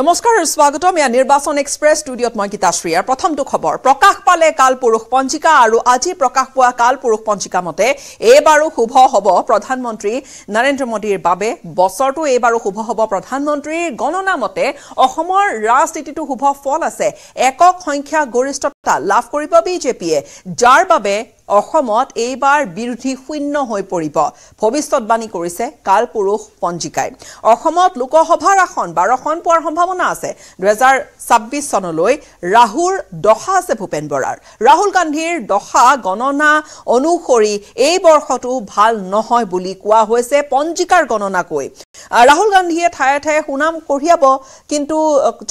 নমস্কাৰ আৰু স্বাগতম ইয়াৰ নিৰ্বাচন এক্সপ্ৰেছ ষ্টুডিঅ'ত মই গীতাশ্ৰী ইয়াৰ প্ৰথমটো খবৰ প্ৰকাশ পালে কাল পুৰুষ পঞ্জিকা আৰু আজি প্ৰকাশ পোৱা কাল পুৰুষ পঞ্জিকা মতে এইবাৰো শুভ হ'ব প্ৰধানমন্ত্ৰী নৰেন্দ্ৰ মোদীৰ বাবে বছৰটো এইবাৰো শুভ হ'ব প্ৰধানমন্ত্ৰীৰ গণনা মতে অসমৰ ৰাজনীতিটো শুভ ফল আছে একক সংখ্যাগৰিষ্ঠতা লাভ কৰিব বিজেপিয়ে যাৰ বাবে অসমত এইবাৰ বিৰোধী শূন্য হৈ পৰিব ভৱিষ্যতবাণী কৰিছে কালপুৰুষ পঞ্জিকাই অসমত লোকসভাৰ আসন বাৰখন পোৱাৰ সম্ভাৱনা আছে দুহেজাৰ ছাব্বিছ চনলৈ ৰাহুৰ দশা আছে ভূপেন বৰাৰ ৰাহুল গান্ধীৰ দশা গণনা অনুসৰি এই বৰ্ষটো ভাল নহয় বুলি কোৱা হৈছে পঞ্জিকাৰ গণনাকৈ ৰাহুল গান্ধীয়ে ঠায়ে ঠায়ে সুনাম কঢ়িয়াব কিন্তু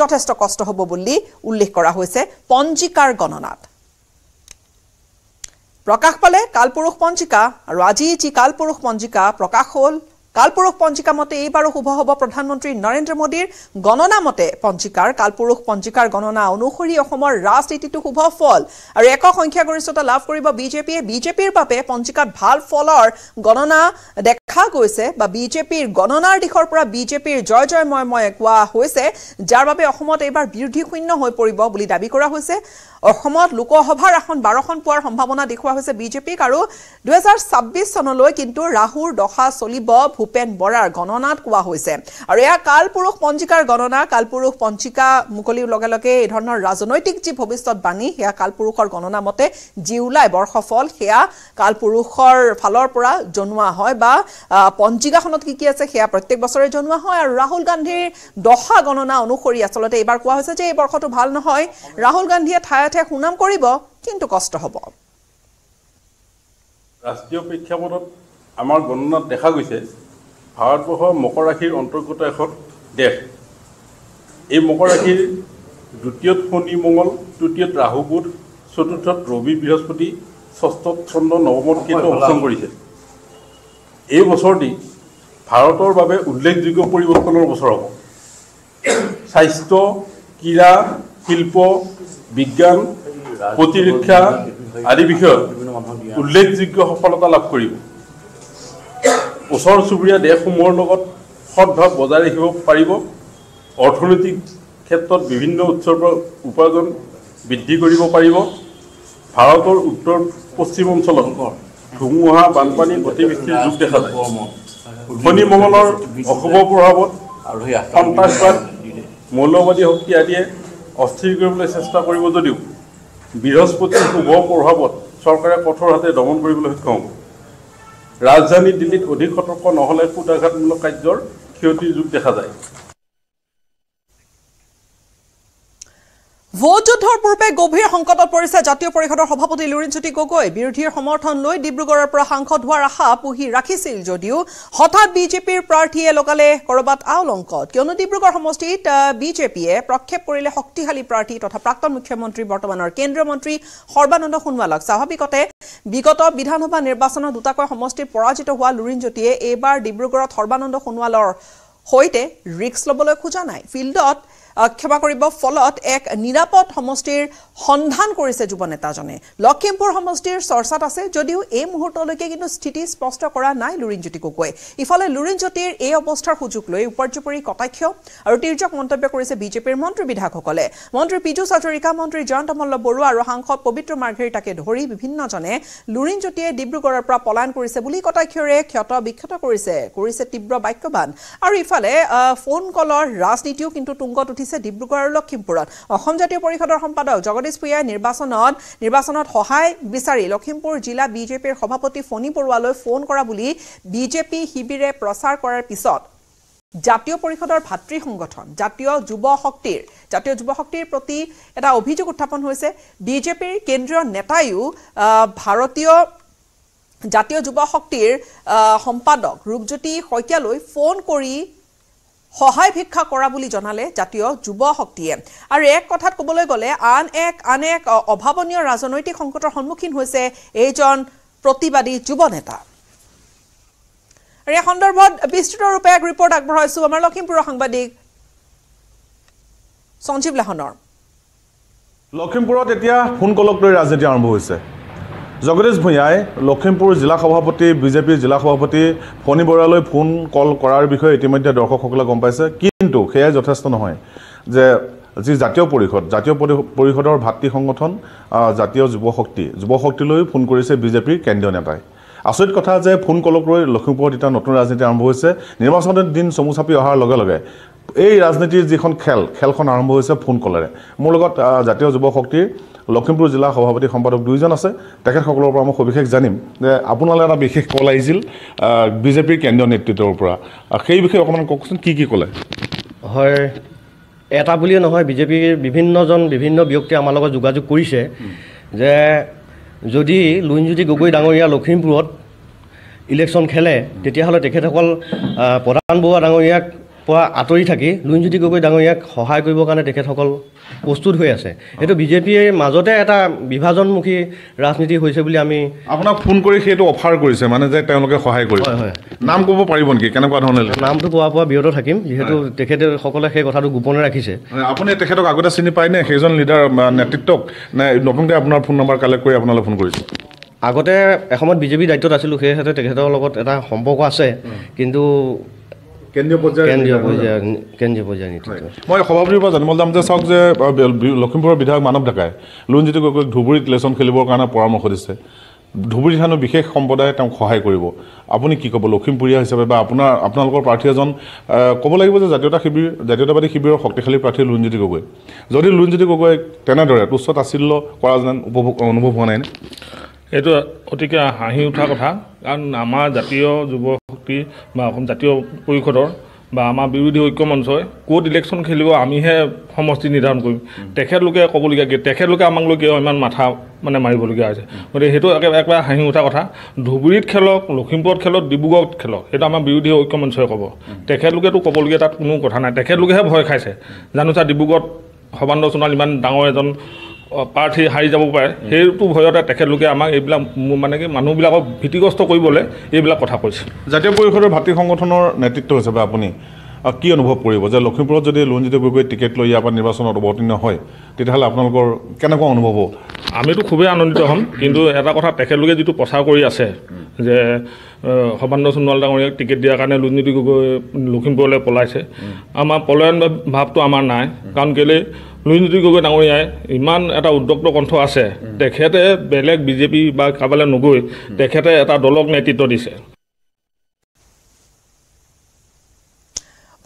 যথেষ্ট কষ্ট হ'ব বুলি উল্লেখ কৰা হৈছে পঞ্জিকাৰ গণনাত প্ৰকাশ পালে কালপুৰুষ পঞ্জিকা আৰু আজি যি কালপুৰুষ পঞ্জিকা প্ৰকাশ হ'ল কালপুৰুষ পঞ্জিকা মতে এইবাৰো শুভ হ'ব প্ৰধানমন্ত্ৰী নৰেন্দ্ৰ মোদীৰ গণনা মতে পঞ্জিকাৰ কালপুৰুষ পঞ্জিকাৰ গণনা অনুসৰি অসমৰ ৰাজনীতিটো শুভ ফল আৰু একক সংখ্যাগৰিষ্ঠতা লাভ কৰিব বিজেপিয়ে বিজেপিৰ বাবে পঞ্জিকাত ভাল ফলৰ গণনা দেখা গৈছে বা বিজেপিৰ গণনাৰ দিশৰ পৰা বিজেপিৰ জয় জয় ময় ময় কোৱা হৈছে যাৰ বাবে অসমত এইবাৰ বিৰোধী শূন্য হৈ পৰিব বুলি দাবী কৰা হৈছে অসমত লোকসভাৰ আসন বাৰখন পোৱাৰ সম্ভাৱনা দেখুওৱা হৈছে বিজেপিক আৰু দুহেজাৰ ছাব্বিছ চনলৈ কিন্তু ৰাহুৰ দশা চলিব ভূপেন বৰাৰ গণনাত কোৱা হৈছে আৰু এয়া কালপুৰুষ পঞ্জিকাৰ গণনা কালপুৰুষ পঞ্জিকা মুকলিৰ লগে লগে এই ধৰণৰ ৰাজনৈতিক যি ভৱিষ্যতবাণী সেয়া কালপুৰুষৰ গণনা মতে যি ওলায় বৰ্ষফল সেয়া কালপুৰুষৰ ফালৰ পৰা জনোৱা হয় বা পঞ্জিকাখনত কি কি আছে সেয়া প্ৰত্যেক বছৰে জনোৱা হয় আৰু ৰাহুল গান্ধীৰ দশা গণনা অনুসৰি আচলতে এইবাৰ কোৱা হৈছে যে এই বৰ্ষটো ভাল নহয় ৰাহুল গান্ধীয়ে ঠাই ইয়াতহে সুনাম কৰিব কিন্তু কষ্ট হ'ব ৰাষ্ট্ৰীয় প্ৰেক্ষাপটত আমাৰ গণনাত দেখা গৈছে ভাৰতবৰ্ষৰ মকৰ ৰাশিৰ অন্তৰ্গত এখন দেশ এই মকৰ ৰাশিৰ দ্বিতীয়ত শনি মংগল তৃতীয়ত ৰাহু ৰাহুবোধ চতুৰ্থত ৰবি বৃহস্পতি ষষ্ঠত চন্দ্ৰ নৱমত কেতিয়াও ভাষণ কৰিছে এই বছৰটি ভাৰতৰ বাবে উল্লেখযোগ্য পৰিৱৰ্তনৰ বছৰ হ'ব স্বাস্থ্য ক্ৰীড়া শিল্প বিজ্ঞান প্ৰতিৰক্ষা আদি বিষয়ত উল্লেখযোগ্য সফলতা লাভ কৰিব ওচৰ চুবুৰীয়া দেশসমূহৰ লগত সদভাৱ বজাই ৰাখিব পাৰিব অৰ্থনৈতিক ক্ষেত্ৰত বিভিন্ন উৎসৰ পৰা উপাৰ্জন বৃদ্ধি কৰিব পাৰিব ভাৰতৰ উত্তৰ পশ্চিম অঞ্চলত ধুমুহা বানপানী অতিবৃষ্টিৰ যুগ দেখা যায় ধনীমঙলৰ অশুভ প্ৰভাৱত সন্ত্ৰাসবাদ মৌলবাদী শক্তি আদিয়ে অস্থিৰ কৰিবলৈ চেষ্টা কৰিব যদিও বৃহস্পতিৰ শুভ প্ৰভাৱত চৰকাৰে কঠোৰ হাতে দমন কৰিবলৈ সক্ষম হ'ব ৰাজধানী দিল্লীত অধিক সতৰ্ক নহ'লে সুতাঘাতমূলক কাৰ্যৰ ক্ষতিৰ যুগ দেখা যায় ভোটযুদ্ধৰ পূৰ্বে গভীৰ সংকটত পৰিছে জাতীয় পৰিষদৰ সভাপতি লুৰিণজ্যোতি গগৈ বিৰোধীৰ সমৰ্থন লৈ ডিব্ৰুগড়ৰ পৰা সাংসদ হোৱাৰ আশা পুহি ৰাখিছিল যদিও হঠাৎ বিজেপিৰ প্ৰাৰ্থীয়ে লগালে ক'ৰবাত আওলংকট কিয়নো ডিব্ৰুগড় সমষ্টিত বিজেপিয়ে প্ৰক্ষেপ কৰিলে শক্তিশালী প্ৰাৰ্থী তথা প্ৰাক্তন মুখ্যমন্ত্ৰী বৰ্তমানৰ কেন্দ্ৰীয় মন্ত্ৰী সৰ্বানন্দ সোণোৱালক স্বাভাৱিকতে বিগত বিধানসভা নিৰ্বাচনত দুটাকৈ সমষ্টিত পৰাজিত হোৱা লুৰিণজ্যোতিয়ে এইবাৰ ডিব্ৰুগড়ত সৰ্বানন্দ সোণোৱালৰ সৈতে ৰিস্ক ল'বলৈ খোজা নাই ফিল্ডত ক্ষমা কৰিব ফলত এক নিৰাপদ সমষ্টিৰ সন্ধান কৰিছে যুৱ নেতাজনে লখিমপুৰ সমষ্টিৰ চৰ্চাত আছে যদিও এই মুহূৰ্তলৈকে কিন্তু স্থিতি স্পষ্ট কৰা নাই লুৰিণজ্যোতি গগৈ ইফালে লুৰিণজ্যোতিৰ এই অৱস্থাৰ সুযোগ লৈ উপৰ্যুপৰি কটাক্ষ আৰু তীৰ্যক মন্তব্য কৰিছে বিজেপিৰ মন্ত্ৰী বিধায়কসকলে মন্ত্ৰী পীযুষ হাজৰিকা মন্ত্ৰী জয়ন্ত মল্ল বৰুৱা আৰু সাংসদ পবিত্ৰ মাৰ্ঘেৰিতাকে ধৰি বিভিন্নজনে লুৰিণজ্যোতিয়ে ডিব্ৰুগড়ৰ পৰা পলায়ন কৰিছে বুলি কটাক্ষৰে ক্ষত বিক্ষত কৰিছে কৰিছে তীব্ৰ বাক্যবান আৰু ইফালে ফোন কলৰ ৰাজনীতিও কিন্তু তুংগত উঠিছে আহিছে ডিব্ৰুগড় আৰু লখিমপুৰত অসম জাতীয় পৰিষদৰ সম্পাদক জগদীশ ভূঞাই নিৰ্বাচনত নিৰ্বাচনত সহায় বিচাৰি লখিমপুৰ জিলা বিজেপিৰ সভাপতি ফণী বৰুৱালৈ ফোন কৰা বুলি বিজেপি শিবিৰে প্ৰচাৰ কৰাৰ পিছত জাতীয় পৰিষদৰ ভাতৃ সংগঠন জাতীয় যুৱ শক্তিৰ জাতীয় যুৱ শক্তিৰ প্ৰতি এটা অভিযোগ উত্থাপন হৈছে বিজেপিৰ কেন্দ্ৰীয় নেতায়ো ভাৰতীয় জাতীয় যুৱ শক্তিৰ সম্পাদক ৰূপজ্যোতি শইকীয়ালৈ ফোন কৰি সহায় ভিক্ষা কৰা বুলি জনালে জাতীয় যুৱ শক্তিয়ে আৰু এক কথাত ক'বলৈ গ'লে আন এক আন এক অভাৱনীয় ৰাজনৈতিক সংকটৰ সন্মুখীন হৈছে এইজন প্ৰতিবাদী যুৱ নেতা আৰু এই সন্দৰ্ভত বিস্তৃতৰূপে এক ৰিপৰ্ট আগবঢ়াইছোঁ আমাৰ লখিমপুৰৰ সাংবাদিক সঞ্জীৱ লাহনৰ লখিমপুৰত এতিয়া ফোন কলক লৈ ৰাজনীতি আৰম্ভ হৈছে জগদীশ ভূঞাই লখিমপুৰ জিলা সভাপতি বিজেপিৰ জিলা সভাপতি ফণী বৰালৈ ফোন কল কৰাৰ বিষয়ে ইতিমধ্যে দৰ্শকসকলে গম পাইছে কিন্তু সেয়াই যথেষ্ট নহয় যে যি জাতীয় পৰিষদ জাতীয় পৰিষদৰ ভাতৃ সংগঠন জাতীয় যুৱ শক্তি যুৱ শক্তিলৈও ফোন কৰিছে বিজেপিৰ কেন্দ্ৰীয় নেতাই আচৰিত কথা যে ফোন কলক লৈ লখিমপুৰত এতিয়া নতুন ৰাজনীতি আৰম্ভ হৈছে নিৰ্বাচনৰ দিন চমু চাপি অহাৰ লগে লগে এই ৰাজনীতিৰ যিখন খেল খেলখন আৰম্ভ হৈছে ফোন কলেৰে মোৰ লগত জাতীয় যুৱ শক্তিৰ লখিমপুৰ জিলা সভাপতি সম্পাদক দুইজন আছে তেখেতসকলৰ পৰা মই সবিশেষ জানিম যে আপোনালৈ এটা বিশেষ কল আহিছিল বিজেপিৰ কেন্দ্ৰীয় নেতৃত্বৰ পৰা সেই বিষয়ে অকণমান কওকচোন কি কি ক'লে হয় এটা বুলিয়ে নহয় বিজেপিৰ বিভিন্নজন বিভিন্ন ব্যক্তিয়ে আমাৰ লগত যোগাযোগ কৰিছে যে যদি লুইনজ্যোতি গগৈ ডাঙৰীয়া লখিমপুৰত ইলেকশ্যন খেলে তেতিয়াহ'লে তেখেতসকল প্ৰধান বৰুৱা ডাঙৰীয়াক পৰা আঁতৰি থাকি লুইনজ্যোতি গগৈ ডাঙৰীয়াক সহায় কৰিবৰ কাৰণে তেখেতসকল প্ৰস্তুত হৈ আছে সেইটো বিজেপিৰ মাজতে এটা বিভাজনমুখী ৰাজনীতি হৈছে বুলি আমি আপোনাক ফোন কৰি সেইটো অফাৰ কৰিছে মানে যে তেওঁলোকে সহায় কৰিব হয় হয় নাম ক'ব পাৰিব নেকি কেনেকুৱা ধৰণে নামটো কোৱাৰ পৰা বিৰত থাকিম যিহেতু তেখেতসকলে সেই কথাটো গোপনে ৰাখিছে আপুনি তেখেতক আগতে চিনি পায় নে সেইজন লিডাৰ বা নেতৃত্বক নে নতুনকৈ আপোনাৰ ফোন নম্বৰ কালেক্ট কৰি আপোনালৈ ফোন কৰিছোঁ আগতে এসময়ত বিজেপি দায়িত্বত আছিলোঁ সেই হেতু তেখেতৰ লগত এটা সম্পৰ্ক আছে কিন্তু মই সভাপতিৰ পৰা জানিবলৈ যাম যে চাওক যে লখিমপুৰৰ বিধায়ক মানৱ ডেকাই লুণজিতি গগৈক ধুবুৰীত লেচন খেলিবৰ কাৰণে পৰামৰ্শ দিছে ধুবুৰীত হানো বিশেষ সম্প্ৰদায়ে তেওঁক সহায় কৰিব আপুনি কি ক'ব লখিমপুৰীয়া হিচাপে বা আপোনাৰ আপোনালোকৰ প্ৰাৰ্থী এজন ক'ব লাগিব যে জাতীয়তা শিবিৰ জাতীয়তাবাদী শিবিৰৰ শক্তিশালী প্ৰাৰ্থী লুণজ্যোতি গগৈ যদি লুণজ্যোতি গগৈ তেনেদৰে তুচ্ছ আছিল্য কৰা যেন উপভোগ অনুভৱ হোৱা নাই এইটো অতিকে হাঁহি উঠা কথা কাৰণ আমাৰ জাতীয় যুৱ শক্তি বা অসম জাতীয় পৰিষদৰ বা আমাৰ বিৰোধী ঐক্য মঞ্চই ক'ত ইলেকশ্যন খেলিব আমিহে সমষ্টি নিৰ্ধাৰণ কৰিম তেখেতলোকে ক'বলগীয়া কি তেখেতলোকে আমাক লৈ কিয় ইমান মাথা মানে মাৰিবলগীয়া হৈছে গতিকে সেইটো একেবাৰে একেবাৰে হাঁহি উঠা কথা ধুবুৰীত খেলক লখিমপুৰত খেলক ডিব্ৰুগড়ত খেলক সেইটো আমাৰ বিৰোধী ঐক্য মঞ্চই ক'ব তেখেতলোকেতো ক'বলগীয়া তাত কোনো কথা নাই তেখেতলোকেহে ভয় খাইছে জানোচা ডিব্ৰুগড়ত সৰ্বানন্দ সোণোৱাল ইমান ডাঙৰ এজন প্ৰাৰ্থী হাৰি যাব পাৰে সেইটো ভয়তে তেখেতলোকে আমাক এইবিলাক মানে কি মানুহবিলাকক ভীতিগ্ৰস্ত কৰিবলৈ এইবিলাক কথা কৈছে জাতীয় পৰিষদৰ ভাতৃ সংগঠনৰ নেতৃত্ব হিচাপে আপুনি কি অনুভৱ কৰিব যে লখিমপুৰত যদি লোনজিত গগৈ টিকেট লৈ ইয়াৰ পৰা নিৰ্বাচনত অৱতীৰ্ণ হয় তেতিয়াহ'লে আপোনালোকৰ কেনেকুৱা অনুভৱ হ'ব আমিতো খুবেই আনন্দিত হ'ম কিন্তু এটা কথা তেখেতলোকে যিটো প্ৰচাৰ কৰি আছে যে সৰ্বানন্দ সোণোৱাল ডাঙৰীয়াক টিকেট দিয়াৰ কাৰণে লোনজিত গগৈ লখিমপুৰলৈ পলাইছে আমাৰ পলায়ন ভাৱটো আমাৰ নাই কাৰণ কেলৈ লুইন গগৈ ডাঙৰীয়াই ইমান এটা উদ্যক্ত কণ্ঠ আছে তেখেতে বেলেগ বিজেপি বা কাবালৈ নগৈ তেখেতে এটা দলক নেতৃত্ব দিছে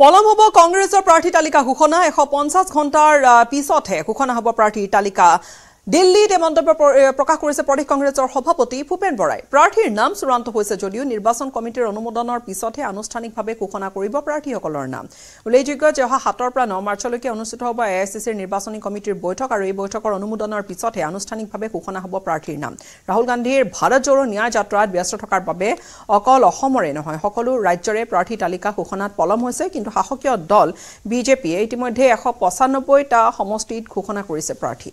পলম হ'ব কংগ্ৰেছৰ প্ৰাৰ্থী তালিকা ঘোষণা এশ পঞ্চাছ ঘণ্টাৰ পিছতহে ঘোষণা হ'ব প্ৰাৰ্থীৰ তালিকা দিল্লীত এই মন্তব্য প্ৰকাশ কৰিছে প্ৰদেশ কংগ্ৰেছৰ সভাপতি ভূপেন বৰাই প্ৰাৰ্থীৰ নাম চূড়ান্ত হৈছে যদিও নিৰ্বাচন কমিটিৰ অনুমোদনৰ পিছতহে আনুষ্ঠানিকভাৱে ঘোষণা কৰিব প্ৰাৰ্থীসকলৰ নাম উল্লেখযোগ্য যে অহা সাতৰ পৰা ন মাৰ্চলৈকে অনুষ্ঠিত হ'ব এ আই চি চিৰ নিৰ্বাচনী কমিটিৰ বৈঠক আৰু এই বৈঠকৰ অনুমোদনৰ পিছতহে আনুষ্ঠানিকভাৱে ঘোষণা হ'ব প্ৰাৰ্থীৰ নাম ৰাহুল গান্ধীৰ ভাৰত জোৰো ন্যায় যাত্ৰাত ব্যস্ত থকাৰ বাবে অকল অসমৰে নহয় সকলো ৰাজ্যৰে প্ৰাৰ্থী তালিকা ঘোষণাত পলম হৈছে কিন্তু শাসকীয় দল বিজেপিয়ে ইতিমধ্যে এশ পঁচানব্বৈটা সমষ্টিত ঘোষণা কৰিছে প্ৰাৰ্থী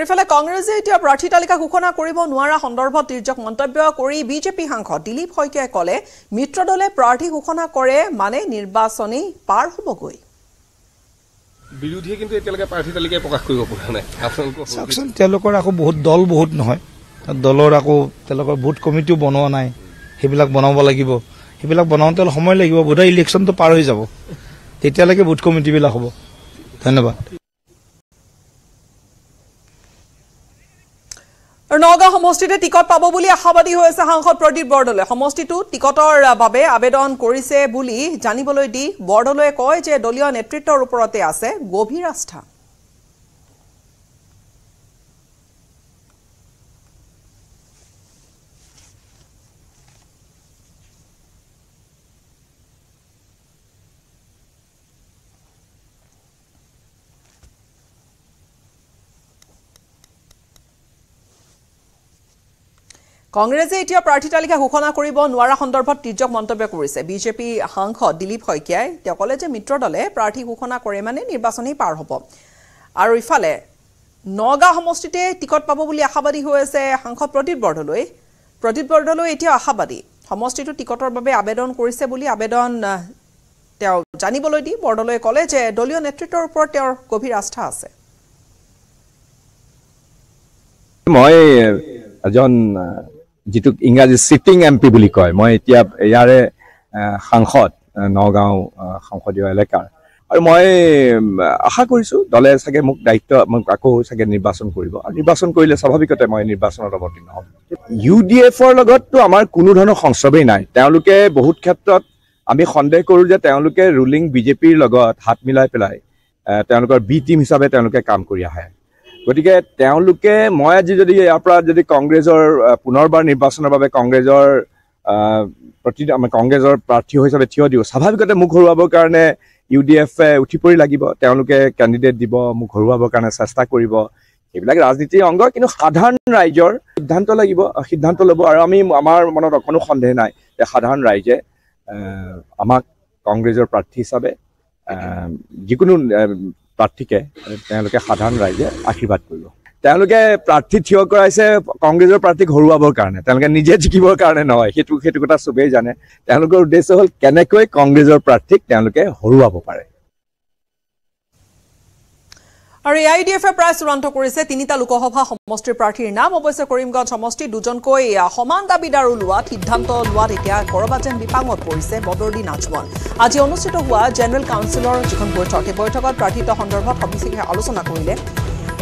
ইফালে কংগ্ৰেছে এতিয়া প্ৰাৰ্থী তালিকা ঘোষণা কৰিব নোৱাৰা সন্দৰ্ভত তীৰ্যক মন্তব্য কৰি বিজেপি সাংসদ দিলীপ শইকীয়াই ক'লে মিত্ৰ দলে প্ৰাৰ্থী ঘোষণা কৰে মানে নিৰ্বাচনী পাৰ হ'বগৈ বিৰোধীয়ে তেওঁলোকৰ আকৌ বহুত দল বহুত নহয় দলৰ আকৌ তেওঁলোকৰ ভোট কমিটিও বনোৱা নাই সেইবিলাক বনাব লাগিব সেইবিলাক বনাওঁতে সময় লাগিব বোধহয় ইলেকশ্যনটো পাৰ হৈ যাব তেতিয়ালৈকে ভোট কমিটিবিলাক হ'ব ধন্যবাদ নগাঁও সমষ্টিতে টিকট পাব বুলি আশাবাদী হৈ আছে সাংসদ প্ৰদীপ বৰদলৈ সমষ্টিটো টিকটৰ বাবে আবেদন কৰিছে বুলি জানিবলৈ দি বৰদলৈয়ে কয় যে দলীয় নেতৃত্বৰ ওপৰতে আছে গভীৰ আস্থা কংগ্ৰেছে এতিয়া প্ৰাৰ্থী তালিকা ঘোষণা কৰিব নোৱাৰা সন্দৰ্ভত তীৰ্যক মন্তব্য কৰিছে বিজেপি সাংসদ দিলীপ শইকীয়াই তেওঁ ক'লে যে মিত্ৰ দলে প্ৰাৰ্থী ঘোষণা কৰে মানে নিৰ্বাচনেই পাৰ হ'ব আৰু ইফালে নগাঁও সমষ্টিতে টিকট পাব বুলি আশাবাদী হৈ আছে সাংসদ প্ৰদীপ বৰদলৈ প্ৰদীপ বৰদলৈ এতিয়া আশাবাদী সমষ্টিটো টিকটৰ বাবে আবেদন কৰিছে বুলি আবেদন তেওঁ জানিবলৈ দি বৰদলৈ ক'লে যে দলীয় নেতৃত্বৰ ওপৰত তেওঁৰ গভীৰ আস্থা আছে এজন যিটোক ইংৰাজী চিটিং এম পি বুলি কয় মই এতিয়া ইয়াৰে সাংসদ নগাঁও সংসদীয় এলেকাৰ আৰু মই আশা কৰিছোঁ দলে চাগে মোক দায়িত্ব মোক আকৌ চাগে নিৰ্বাচন কৰিব আৰু নিৰ্বাচন কৰিলে স্বাভাৱিকতে মই নিৰ্বাচনত অৱতীৰ্ণ হ'ম ইউ ডি এফৰ লগততো আমাৰ কোনো ধৰণৰ সংস্ৰৱেই নাই তেওঁলোকে বহুত ক্ষেত্ৰত আমি সন্দেহ কৰোঁ যে তেওঁলোকে ৰুলিং বিজেপিৰ লগত হাত মিলাই পেলাই তেওঁলোকৰ বি টিম হিচাপে তেওঁলোকে কাম কৰি আহে গতিকে তেওঁলোকে মই আজি যদি ইয়াৰ পৰা যদি কংগ্ৰেছৰ পুনৰবাৰ নিৰ্বাচনৰ বাবে কংগ্ৰেছৰ প্ৰতি কংগ্ৰেছৰ প্ৰাৰ্থী হিচাপে থিয় দিওঁ স্বাভাৱিকতে মোক হৰুৱাবৰ কাৰণে ইউ ডি এফে উঠি পৰি লাগিব তেওঁলোকে কেণ্ডিডেট দিব মোক হৰুৱাবৰ কাৰণে চেষ্টা কৰিব সেইবিলাক ৰাজনীতিৰ অংগ কিন্তু সাধাৰণ ৰাইজৰ সিদ্ধান্ত লাগিব সিদ্ধান্ত ল'ব আৰু আমি আমাৰ মনত অকণো সন্দেহ নাই যে সাধাৰণ ৰাইজে আমাক কংগ্ৰেছৰ প্ৰাৰ্থী হিচাপে যিকোনো প্ৰাৰ্থীকে তেওঁলোকে সাধাৰণ ৰাইজে আশীৰ্বাদ কৰিব তেওঁলোকে প্ৰাৰ্থী থিয় কৰাইছে কংগ্ৰেছৰ প্ৰাৰ্থীক হৰুৱাবৰ কাৰণে তেওঁলোকে নিজে জিকিবৰ কাৰণে নহয় সেইটো সেইটো কথা চবেই জানে তেওঁলোকৰ উদ্দেশ্য হ'ল কেনেকৈ কংগ্ৰেছৰ প্ৰাৰ্থীক তেওঁলোকে হৰুৱাব পাৰে আৰু এ আই ডি এফে প্ৰায় চূড়ান্ত কৰিছে তিনিটা লোকসভা সমষ্টিৰ প্ৰাৰ্থীৰ নাম অৱশ্যে কৰিমগঞ্জ সমষ্টিত দুজনকৈ সমান দাবীদাৰ ওলোৱাত সিদ্ধান্ত লোৱাত এতিয়া কৰবাত যেন বিপাঙত পৰিছে বদৰদিন আজমল আজি অনুষ্ঠিত হোৱা জেনেৰেল কাউন্সিলৰ যিখন বৈঠক এই বৈঠকত প্ৰাৰ্থিত্ব সন্দৰ্ভত সবিশেষে আলোচনা কৰিলে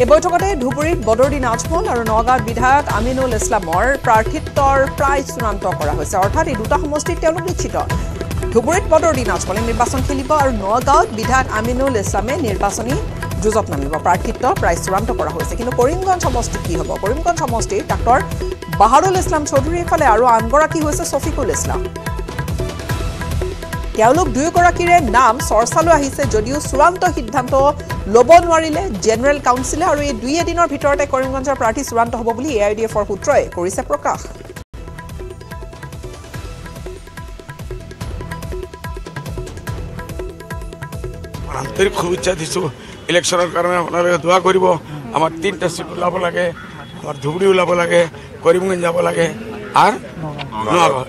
এই বৈঠকতে ধুবুৰীত বদৰদিন আজমল আৰু নগাঁৱত বিধায়ক আমিনুল ইছলামৰ প্ৰাৰ্থিত্বৰ প্ৰায় চূড়ান্ত কৰা হৈছে অৰ্থাৎ এই দুটা সমষ্টিত তেওঁলোক নিশ্চিত ধুবুৰীত বদৰদিন আজমলে নিৰ্বাচন খেলিব আৰু নগাঁৱত বিধায়ক আমিনুল ইছলামে নিৰ্বাচনী যুঁজত নামিব প্ৰাৰ্থিত্ব প্ৰায় চূড়ান্ত কৰা হৈছে কিন্তু কৰিমগঞ্জ সমষ্টি কি হ'ব কৰিমগঞ্জ সমষ্টিৰ ডাক্তৰ বাহাৰুল ইছলাম চৌধুৰীৰ ফালে আৰু আনগৰাকী হৈছে শফিকুল ইছলাম তেওঁলোক দুয়োগৰাকীৰে নাম চৰ্চালৈ আহিছে যদিও চূড়ান্ত সিদ্ধান্ত ল'ব নোৱাৰিলে জেনেৰেল কাউন্সিলে আৰু এই দুই এদিনৰ ভিতৰতে কৰিমগঞ্জৰ প্ৰাৰ্থী চূড়ান্ত হ'ব বুলি এ আই ডি এফৰ সূত্ৰই কৰিছে প্ৰকাশ আন্তরিক শুভেচ্ছা দিছো ইলেকশনের কারণে আপনারা দোয়া করব আমার তিনটা সিট ওলাব লাগে আমার ধুবড়ি ওলাব লাগে করিমগঞ্জ যাব লাগে আর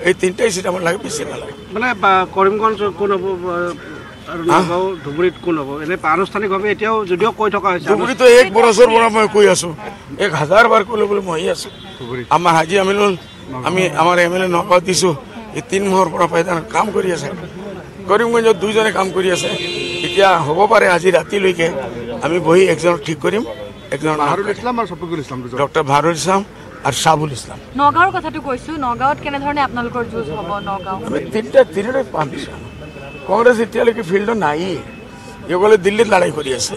এই তিনটাই সিট আমার লাগে বেশি না মানে করিমগঞ্জ কোন হব করিমগঞ্জ দুজনে কাম কৰি আছে যেতিয়া হ'ব পাৰে আজি ৰাতিলৈকে আমি বহি একজন ঠিক কৰিম একজন ডক্টৰ ভাৰুল ইছলাম আৰু চাবুল ইছলাম নগাঁৱৰ কথাটো কৈছোঁ নগাঁৱত কেনেধৰণে আপোনালোকৰ যুঁজ হ'ব নগাঁও আমি তিনিটা তিনিটাই পাম কংগ্ৰেছ এতিয়ালৈকে ফিল্ডত নায়েই এইসকলে দিল্লীত লাৰাই কৰি আছে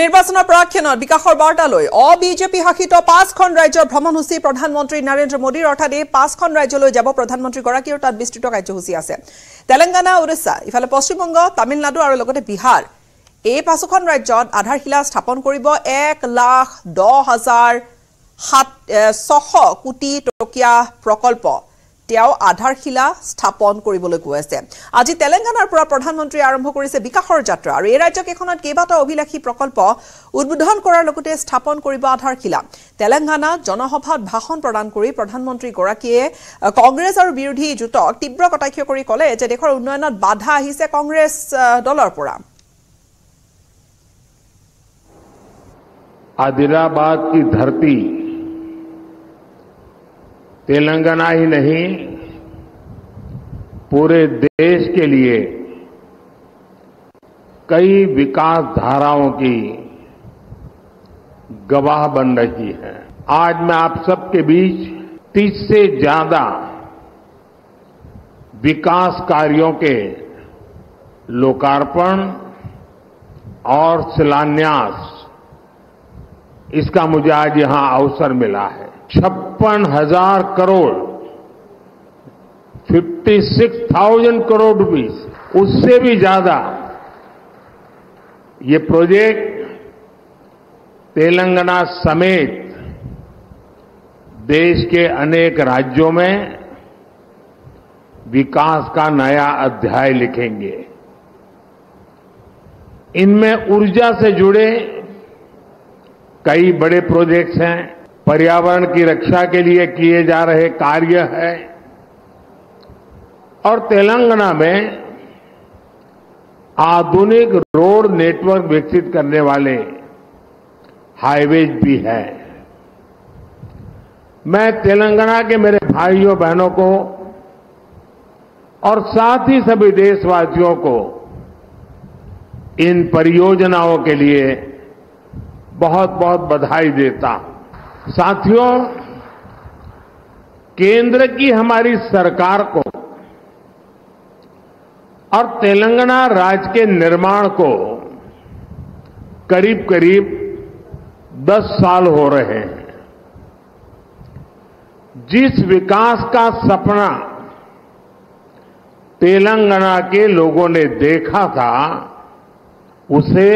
নির্বাচন প্রাক্ষণত বিকাশের বার্তালৈ অ বিজেপি শাসিত পাঁচখন রাজ্যের ভ্রমণসূচী প্রধানমন্ত্রী নরেন্দ্র মোদীর অর্থাৎ এই পাঁচখন রাজ্যলৈ যাব প্রধানমন্ত্রীগীর তাদের বিস্তৃত কার্যসূচী আছে তেলেঙ্গানা উড়িষ্যা ইফালে পশ্চিমবঙ্গ তামিলনাডু আর বিহার এই পাঁচখন রাজ্যত আধারশিলা স্থাপন করব এক লাখ দশ হাজার সাত ছশ কোটি টকিয়া প্রকল্প তেওঁ আধাৰশিলা স্থাপন কৰিবলৈ আছে আজি তেলেংগানাৰ পৰা প্ৰধানমন্ত্ৰীয়ে আৰম্ভ কৰিছে বিকাশৰ যাত্ৰা আৰু এই ৰাজ্যকেইখনত কেইবাটাও অভিলাষী প্ৰকল্প উদ্বোধন কৰাৰ লগতে স্থাপন কৰিব আধাৰশিলা তেলেংগানাত জনসভাত ভাষণ প্ৰদান কৰি প্ৰধানমন্ত্ৰীগৰাকীয়ে কংগ্ৰেছ আৰু বিৰোধী জোঁটক তীব্ৰ কটাক্ষ কৰি কলে যে দেশৰ উন্নয়নত বাধা আহিছে কংগ্ৰেছ দলৰ পৰা আদিলাবাদ কি ধৰতী तेलंगाना ही नहीं पूरे देश के लिए कई विकास धाराओं की गवाह बन रही है आज मैं आप सबके बीच तीस से ज्यादा विकास कार्यों के लोकार्पण और शिलान्यास इसका मुझे आज यहां अवसर मिला है छप्पन हजार crore fifty six thousand crore rupees उससे भी ज्यादा ये प्रोजेक्ट तेलंगाना समेत देश के अनेक राज्यों में विकास का नया अध्याय लिखेंगे इनमें ऊर्जा से जुड़े कई बड़े प्रोजेक्ट्स हैं पर्यावरण की रक्षा के लिए किए जा रहे कार्य है और तेलंगाना में आधुनिक रोड नेटवर्क विकसित करने वाले हाईवेज भी है मैं तेलंगाना के मेरे भाइयों बहनों को और साथ ही सभी देशवासियों को इन परियोजनाओं के लिए बहुत बहुत बधाई देता हूं साथियों केंद्र की हमारी सरकार को और तेलंगाना राज्य के निर्माण को करीब करीब 10 साल हो रहे हैं जिस विकास का सपना तेलंगाना के लोगों ने देखा था उसे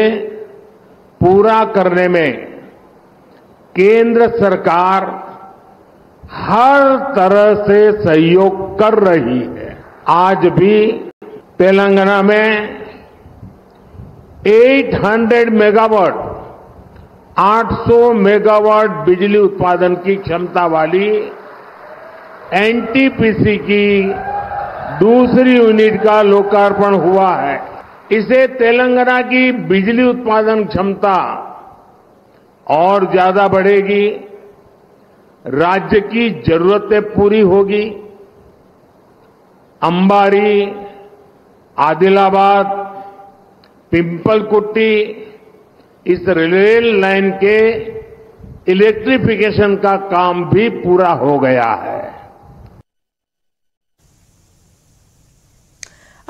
पूरा करने में केंद्र सरकार हर तरह से सहयोग कर रही है आज भी तेलंगाना में 800 मेगावाट 800 मेगावाट बिजली उत्पादन की क्षमता वाली एनटीपीसी की दूसरी यूनिट का लोकार्पण हुआ है इसे तेलंगाना की बिजली उत्पादन क्षमता और ज्यादा बढ़ेगी राज्य की जरूरतें पूरी होगी अंबारी आदिलाबाद पिंपलकुट्टी इस रेल लाइन के इलेक्ट्रिफिकेशन का काम भी पूरा हो गया है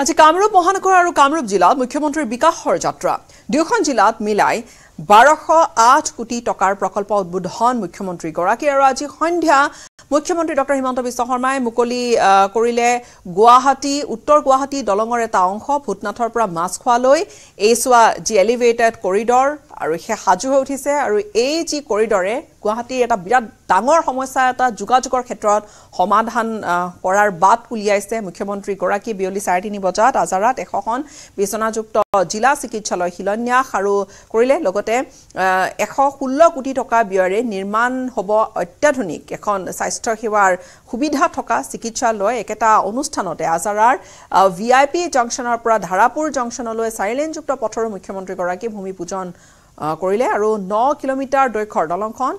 আজি कामरूप महानगर और कामरूप जिला मुख्यमंत्री विकास जिला मिलाई বাৰশ আঠ কোটি টকাৰ প্ৰকল্প উদ্বোধন মুখ্যমন্ত্ৰীগৰাকী আৰু আজি সন্ধিয়া মুখ্যমন্ত্ৰী ডঃ হিমন্ত বিশ্ব শৰ্মাই মুকলি কৰিলে গুৱাহাটী উত্তৰ গুৱাহাটী দলঙৰ এটা অংশ ভূতনাথৰ পৰা মাছখোৱালৈ এইচোৱা যি এলিভেটেড কৰিডৰ আৰু সেই সাজু হৈ উঠিছে আৰু এই যি কৰিডৰে গুৱাহাটীৰ এটা বিৰাট ডাঙৰ সমস্যা এটা যোগাযোগৰ ক্ষেত্ৰত সমাধান কৰাৰ বাট উলিয়াইছে মুখ্যমন্ত্ৰীগৰাকী বিয়লি চাৰে তিনি বজাত আজাৰাত এশখন বিচনাযুক্ত জিলা চিকিৎসালয় শিলান্যাস আৰু কৰিলে লগতে এশ ষোল্ল কোটি টকা ব্যয়েৰে নিৰ্মাণ হ'ব অত্যাধুনিক এখন স্বাস্থ্যসেৱাৰ সুবিধা থকা চিকিৎসালয় একেটা অনুষ্ঠানতে আজাৰাৰ ভি আই পি জংচনৰ পৰা ধাৰাপুৰ জংচনলৈ চাৰিলেনযুক্ত পথৰো মুখ্যমন্ত্ৰীগৰাকীয়ে ভূমি পূজন কৰিলে আৰু ন কিলোমিটাৰ দৈৰ্ঘ্যৰ দলংখন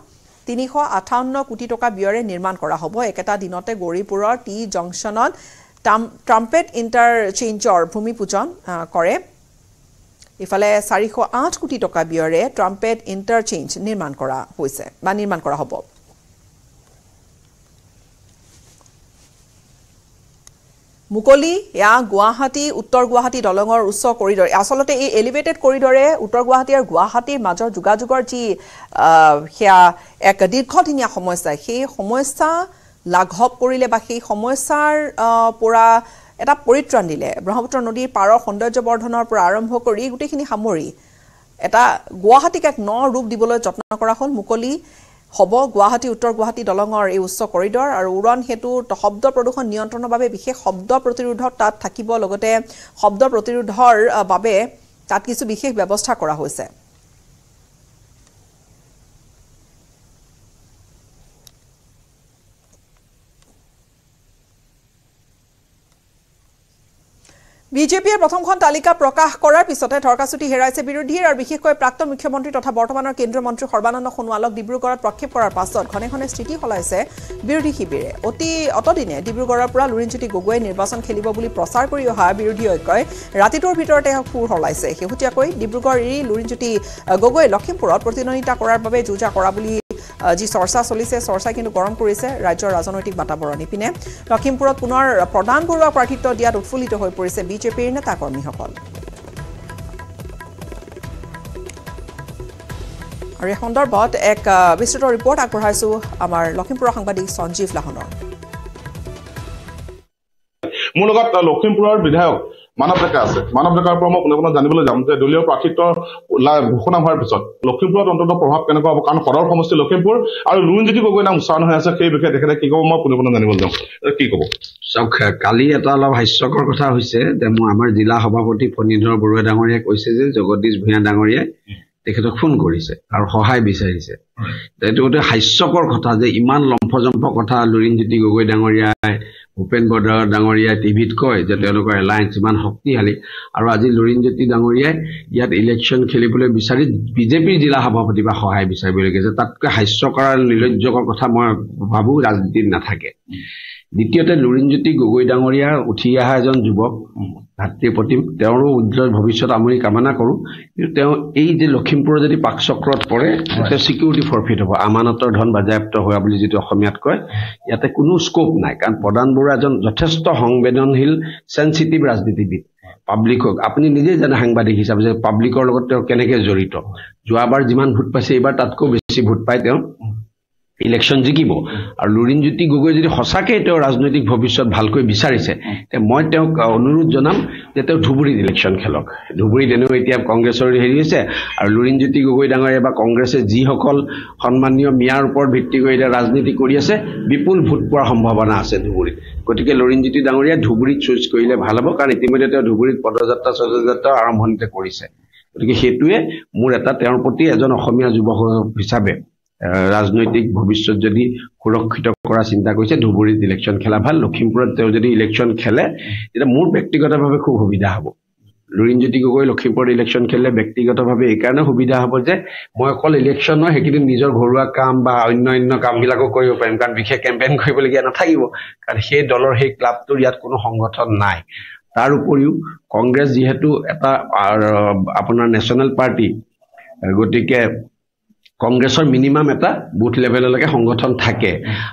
তিনিশ আঠাৱন্ন কোটি টকা ব্যয়েৰে নিৰ্মাণ কৰা হ'ব একেটা দিনতে গৌৰীপুৰৰ টি জংচনত ট্ৰাম্পেট ইণ্টাৰচেঞ্জৰ পূজন কৰে ইফালে চাৰিশ আঠ কোটি টকা ব্যয়েৰে ট্ৰাম্পেট ইণ্টাৰচেঞ্জ নিৰ্মাণ কৰা হৈছে বা নিৰ্মাণ কৰা হ'ব মুকলি এয়া গুৱাহাটী উত্তৰ গুৱাহাটী দলঙৰ উচ্চ কৰিডৰ আচলতে এই এলিভেটেড কৰিডৰে উত্তৰ গুৱাহাটী আৰু গুৱাহাটীৰ মাজৰ যোগাযোগৰ যি সেয়া এক দীৰ্ঘদিনীয়া সমস্যা সেই সমস্যা লাঘৱ কৰিলে বা সেই সমস্যাৰ পৰা এটা পৰিত্ৰাণ দিলে ব্ৰহ্মপুত্ৰ নদীৰ পাৰৰ সৌন্দৰ্যবৰ্ধনৰ পৰা আৰম্ভ কৰি গোটেইখিনি সামৰি এটা গুৱাহাটীক এক ন ৰূপ দিবলৈ যত্ন কৰা হ'ল মুকলি হ'ব গুৱাহাটী উত্তৰ গুৱাহাটী দলঙৰ এই উচ্চ কৰিডৰ আৰু উৰণ সেতুৰ শব্দ প্ৰদূষণ নিয়ন্ত্ৰণৰ বাবে বিশেষ শব্দ প্ৰতিৰোধক তাত থাকিব লগতে শব্দ প্ৰতিৰোধৰ বাবে তাত কিছু বিশেষ ব্যৱস্থা কৰা হৈছে বিজেপিয়ে প্ৰথমখন তালিকা প্ৰকাশ কৰাৰ পিছতে থৰ্কাচুটি হেৰাইছে বিৰোধীৰ আৰু বিশেষকৈ প্ৰাক্তন মুখ্যমন্ত্ৰী তথা বৰ্তমানৰ কেন্দ্ৰীয় মন্ত্ৰী সৰ্বানন্দ সোণোৱালক ডিব্ৰুগড়ত প্ৰক্ষেপ কৰাৰ পাছত ঘনে ঘনে স্থিতি সলাইছে বিৰোধী শিবিৰে অতি অতদিনে ডিব্ৰুগড়ৰ পৰা লুৰিণজ্যোতি গগৈয়ে নিৰ্বাচন খেলিব বুলি প্ৰচাৰ কৰি অহা বিৰোধী ঐক্যই ৰাতিটোৰ ভিতৰতে সুৰ সলাইছে শেহতীয়াকৈ ডিব্ৰুগড় এৰি লুৰিণজ্যোতি গগৈয়ে লখিমপুৰত প্ৰতিদ্বন্দ্বিতা কৰাৰ বাবে যুঁজা কৰা বুলি যি চৰ্চা চলিছে চৰ্চা কিন্তু গৰম কৰিছে ৰাজ্যৰ ৰাজনৈতিক বাতাবৰণ ইপিনে লখিমপুৰত পুনৰ প্ৰধান বৰুৱা প্ৰাৰ্থিত্ব দিয়াত উৎফুল্লিত হৈ পৰিছে বিজেপিৰ নেতাকৰ্মীসকল আৰু এই সন্দৰ্ভত এক বিস্তৃত ৰিপৰ্ট আগবঢ়াইছো আমাৰ লখিমপুৰৰ সাংবাদিক সঞ্জীৱ লাহনৰ মোৰ লগত লখিমপুৰৰ বিধায়ক মানৱ ডেকা আছে মানৱ ডেকাৰ পৰা মই পোনে পোনে জানিবলৈ যাম যে দলীয় প্ৰাৰ্থিত্ব ঘোষণা হোৱাৰ পিছত লখিমপুৰত অন্তত প্ৰভাৱ কেনেকুৱা হ'ব কাৰণ সদৰ সমষ্টি লখিমপুৰ আৰু লুণজ্যোতি গগৈ নাম উচ্চাৰণ হৈ আছে সেই বিষয়ে তেখেতে কি ক'ব মই পোনে পোনে জানিবলৈ যাওঁ কি ক'ব চাওক কালি এটা অলপ হাস্যকৰ কথা হৈছে যে মোৰ আমাৰ জিলা সভাপতি ফণীধৰ বৰুৱা ডাঙৰীয়াই কৈছে যে জগদীশ ভূঞা ডাঙৰীয়াই তেখেতক ফোন কৰিছে আৰু সহায় বিচাৰিছে এইটো গোটেই হাস্যকৰ কথা যে ইমান লম্ফ লম্ফজম্ফ কথা লুৰিণজ্যোতি গগৈ ডাঙৰীয়াই ভূপেন বৰদা ডাঙৰীয়াই টিভিত কয় যে তেওঁলোকৰ এলায়েন্স ইমান শক্তিশালী আৰু আজি লুৰিণ জ্যোতি ডাঙৰীয়াই ইয়াত ইলেকশ্যন খেলিবলৈ বিচাৰি বিজেপিৰ জিলা সভাপতি বা সহায় বিচাৰিবলৈ গৈছে তাতকৈ হাস্যকৰ নিৰ্লজ্জকৰ কথা মই ভাবোঁ ৰাজনীতিত নাথাকে দ্বিতীয়তে লুৰিণজ্যোতি গগৈ ডাঙৰীয়া উঠি অহা এজন যুৱক ভাতৃ প্ৰতি তেওঁৰো উজ্জ্বল ভৱিষ্যত আমি কামনা কৰোঁ কিন্তু তেওঁ এই যে লখিমপুৰৰ যদি পাক চক্ৰত পৰে তেওঁ ছিকিউৰিটি ফৰফিট হ'ব আমানতৰ ধন বাজেয়াপ্ত হোৱা বুলি যিটো অসমীয়াত কয় ইয়াতে কোনো স্কোপ নাই কাৰণ প্ৰধান বৰুৱা এজন যথেষ্ট সংবেদনশীল চেঞ্চিটিভ ৰাজনীতিবিদ পাব্লিকক আপুনি নিজেই জানে সাংবাদিক হিচাপে যে পাব্লিকৰ লগত তেওঁ কেনেকৈ জড়িত যোৱাবাৰ যিমান ভোট পাইছে এইবাৰ তাতকৈ বেছি ভোট পায় তেওঁ ইলেকশ্যন জিকিব আৰু লুৰিণজ্যোতি গগৈ যদি সঁচাকৈ তেওঁ ৰাজনৈতিক ভৱিষ্যত ভালকৈ বিচাৰিছে মই তেওঁক অনুৰোধ জনাম যে তেওঁ ধুবুৰীত ইলেকশ্যন খেলক ধুবুৰীত এনেও এতিয়া কংগ্ৰেছৰ হেৰি হৈছে আৰু লুৰিণজ্যোতি গগৈ ডাঙৰীয়া বা কংগ্ৰেছে যিসকল সন্মানীয় মিয়াৰ ওপৰত ভিত্তি কৰি এতিয়া ৰাজনীতি কৰি আছে বিপুল ভোট পোৱাৰ সম্ভাৱনা আছে ধুবুৰীত গতিকে লুৰিণজ্যোতি ডাঙৰীয়া ধুবুৰীত চুইচ কৰিলে ভাল হ'ব কাৰণ ইতিমধ্যে তেওঁ ধুবুৰীত পদযাত্ৰা চদযাত্ৰা আৰম্ভণিতে কৰিছে গতিকে সেইটোৱে মোৰ এটা তেওঁৰ প্ৰতি এজন অসমীয়া যুৱক হিচাপে ৰাজনৈতিক ভৱিষ্যত যদি সুৰক্ষিত কৰা চিন্তা কৰিছে ধুবুৰীত ইলেকশ্যন খেলা ভাল লখিমপুৰত তেওঁ যদি ইলেকশ্যন খেলে তেতিয়া মোৰ ব্যক্তিগতভাৱে খুব সুবিধা হ'ব ৰুণজ্যোতি গগৈ লখিমপুৰত ইলেকশ্যন খেলিলে ব্যক্তিগতভাৱে এইকাৰণে সুবিধা হ'ব যে মই অকল ইলেকশ্যন নহয় সেইকেইদিন নিজৰ ঘৰুৱা কাম বা অন্য অন্য কামবিলাকো কৰিব পাৰিম কাৰণ বিশেষ কেম্পেইন কৰিবলগীয়া নাথাকিব কাৰণ সেই দলৰ সেই ক্লাবটোৰ ইয়াত কোনো সংগঠন নাই তাৰ উপৰিও কংগ্ৰেছ যিহেতু এটা আপোনাৰ নেশ্যনেল পাৰ্টি গতিকে কংগ্ৰেছৰ মিনিমাম এটা বুথ লেভেললৈকে সংগঠন থাকে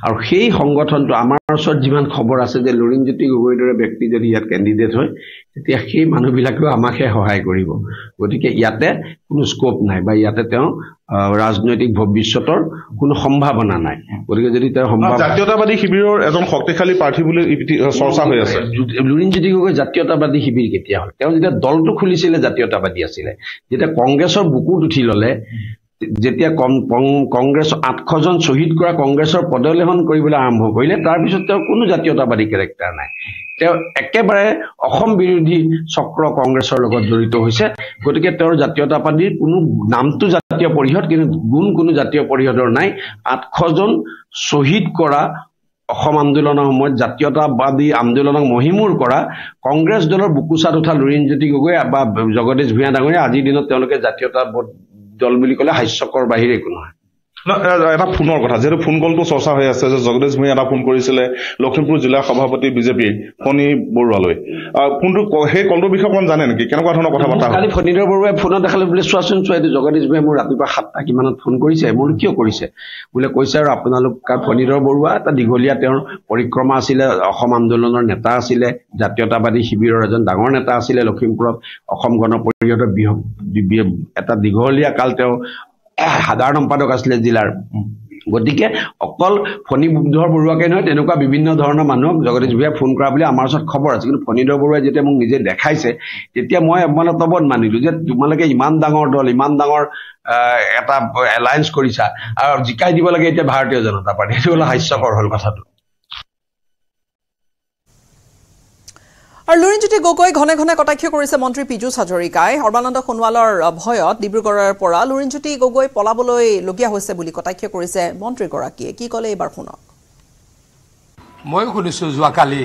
আৰু সেই সংগঠনটো আমাৰ ওচৰত যিমান খবৰ আছে যে লুৰিণজ্যোতি গগৈৰ দৰে ব্যক্তি যদি ইয়াত কেণ্ডিডেট হয় তেতিয়া সেই মানুহবিলাকেও আমাকহে সহায় কৰিব গতিকে ইয়াতে কোনো স্কোপ নাই বা ইয়াতে তেওঁ ৰাজনৈতিক ভৱিষ্যতৰ কোনো সম্ভাৱনা নাই গতিকে যদি তেওঁ জাতীয়তাবাদী শিবিৰৰ এজন শক্তিশালী প্ৰাৰ্থী বুলি চৰ্চা হৈ আছে লুৰিণজ্যোতি গগৈ জাতীয়তাবাদী শিবিৰ কেতিয়া হয় তেওঁ যেতিয়া দলটো খুলিছিলে জাতীয়তাবাদী আছিলে যেতিয়া কংগ্ৰেছৰ বুকুত উঠি ল'লে যেতিয়া কংগ্ৰেছ আঠশজন শ্বহীদ কৰা কংগ্ৰেছৰ পদলেহন কৰিবলৈ আৰম্ভ কৰিলে তাৰপিছত তেওঁ কোনো জাতীয়তাবাদী কেৰেক্টাৰ নাই তেওঁ একেবাৰে অসম বিৰোধী চক্ৰ কংগ্ৰেছৰ লগত জড়িত হৈছে গতিকে তেওঁৰ জাতীয়তাবাদীৰ কোনো নামটো জাতীয় পৰিষদ কিন্তু গুণ কোনো জাতীয় পৰিষদৰ নাই আঠশজন শ্বহীদ কৰা অসম আন্দোলনৰ সময়ত জাতীয়তাবাদী আন্দোলনক মহিমূৰ কৰা কংগ্ৰেছ দলৰ বুকুচাত উঠা লুৰিণজ্যোতি গগৈ বা জগদীশ ভূঞা ডাঙৰীয়া আজিৰ দিনত তেওঁলোকে জাতীয়তাবাদ দল বুলি ক'লে হাস্যকৰ বাহিৰে একো নহয় এটা ফোনৰ কথা যিহেতু ফোন কলটো চৰ্চা হৈ আছে যে জগদেশ ভূঞা এটা ফোন কৰিছিলে লখিমপুৰ জিলা সভাপতি বিজেপিৰ ফণী বৰুৱালৈ ফোনটো সেই কলটোৰ বিষয়ে অকণমান জানে নেকি কেনেকুৱা ধৰণৰ কথা পতা কালি ফণীধৰ বৰুৱাই ফোনত দেখালে বোলে চোৱাচোন চোৱা এইটো জগদীশ ভূঞাই মোৰ ৰাতিপুৱা সাতটা কিমানত ফোন কৰিছে মোৰ কিয় কৰিছে বোলে কৈছে আৰু আপোনালোক ফণীধৰ বৰুৱা এটা দীঘলীয়া তেওঁৰ পৰিক্ৰমা আছিলে অসম আন্দোলনৰ নেতা আছিলে জাতীয়তাবাদী শিবিৰৰ এজন ডাঙৰ নেতা আছিলে লখিমপুৰত অসম গণ পৰিষদৰ এটা দীঘলীয়া কাল তেওঁ সাধাৰণ সম্পাদক আছিলে জিলাৰ গতিকে অকল ফণীধৰ বৰুৱাকে নহয় তেনেকুৱা বিভিন্ন ধৰণৰ মানুহক জগদীশ বৰুৱাই ফোন কৰা বুলি আমাৰ ওচৰত খবৰ আছে কিন্তু ফণীধৰ বৰুৱাই যেতিয়া মোক নিজে দেখাইছে তেতিয়া মই আপোনালোকৰ তবত মানিলো যে তোমালোকে ইমান ডাঙৰ দল ইমান ডাঙৰ এটা এলায়েঞ্চ কৰিছা আৰু জিকাই দিব লাগে এতিয়া ভাৰতীয় জনতা পাৰ্টি সেইটো হল হাস্যকৰ হল কথাটো আৰু লুৰিণজ্যোতি গগৈ ঘনে ঘনে কটাক্ষ কৰিছে মন্ত্ৰী পীযুষ হাজৰিকাই সৰ্বানন্দ সোণোৱালৰ ভয়ত ডিব্ৰুগড়ৰ পৰা লুৰিণজ্যোতি গগৈ পলাবলৈ লগীয়া হৈছে বুলি কটাক্ষ কৰিছে মন্ত্ৰীগৰাকীয়ে কি ক'লে এইবাৰ শুনক ময়ো শুনিছোঁ যোৱাকালি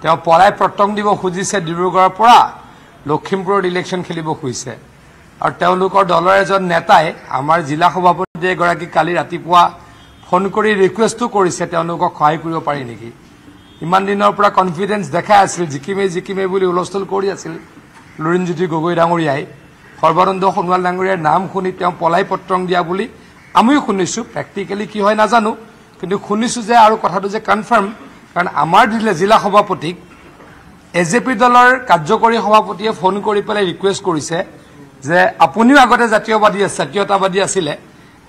তেওঁ পলাই প্ৰত্যং দিব খুজিছে ডিব্ৰুগড়ৰ পৰা লখিমপুৰত ইলেকশ্যন খেলিব খুজিছে আৰু তেওঁলোকৰ দলৰ এজন নেতাই আমাৰ জিলা সভাপতি এগৰাকীক কালি ৰাতিপুৱা ফোন কৰি ৰিকুৱেষ্টো কৰিছে তেওঁলোকক সহায় কৰিব পাৰি নেকি ইমান দিনৰ পৰা কনফিডেঞ্চ দেখাই আছিল জিকিমে জিকিমে বুলি হুলস্থুল কৰি আছিল লুৰিণজ্যোতি গগৈ ডাঙৰীয়াই সৰ্বানন্দ সোণোৱাল ডাঙৰীয়াৰ নাম শুনি তেওঁ পলাই পত্ৰং দিয়া বুলি আমিও শুনিছোঁ প্ৰেক্টিকেলি কি হয় নাজানো কিন্তু শুনিছোঁ যে আৰু কথাটো যে কনফাৰ্ম কাৰণ আমাৰ দিলে জিলা সভাপতিক এ জে পি দলৰ কাৰ্যকৰী সভাপতিয়ে ফোন কৰি পেলাই ৰিকুৱেষ্ট কৰিছে যে আপুনিও আগতে জাতীয়বাদী আছে জাতীয়তাবাদী আছিলে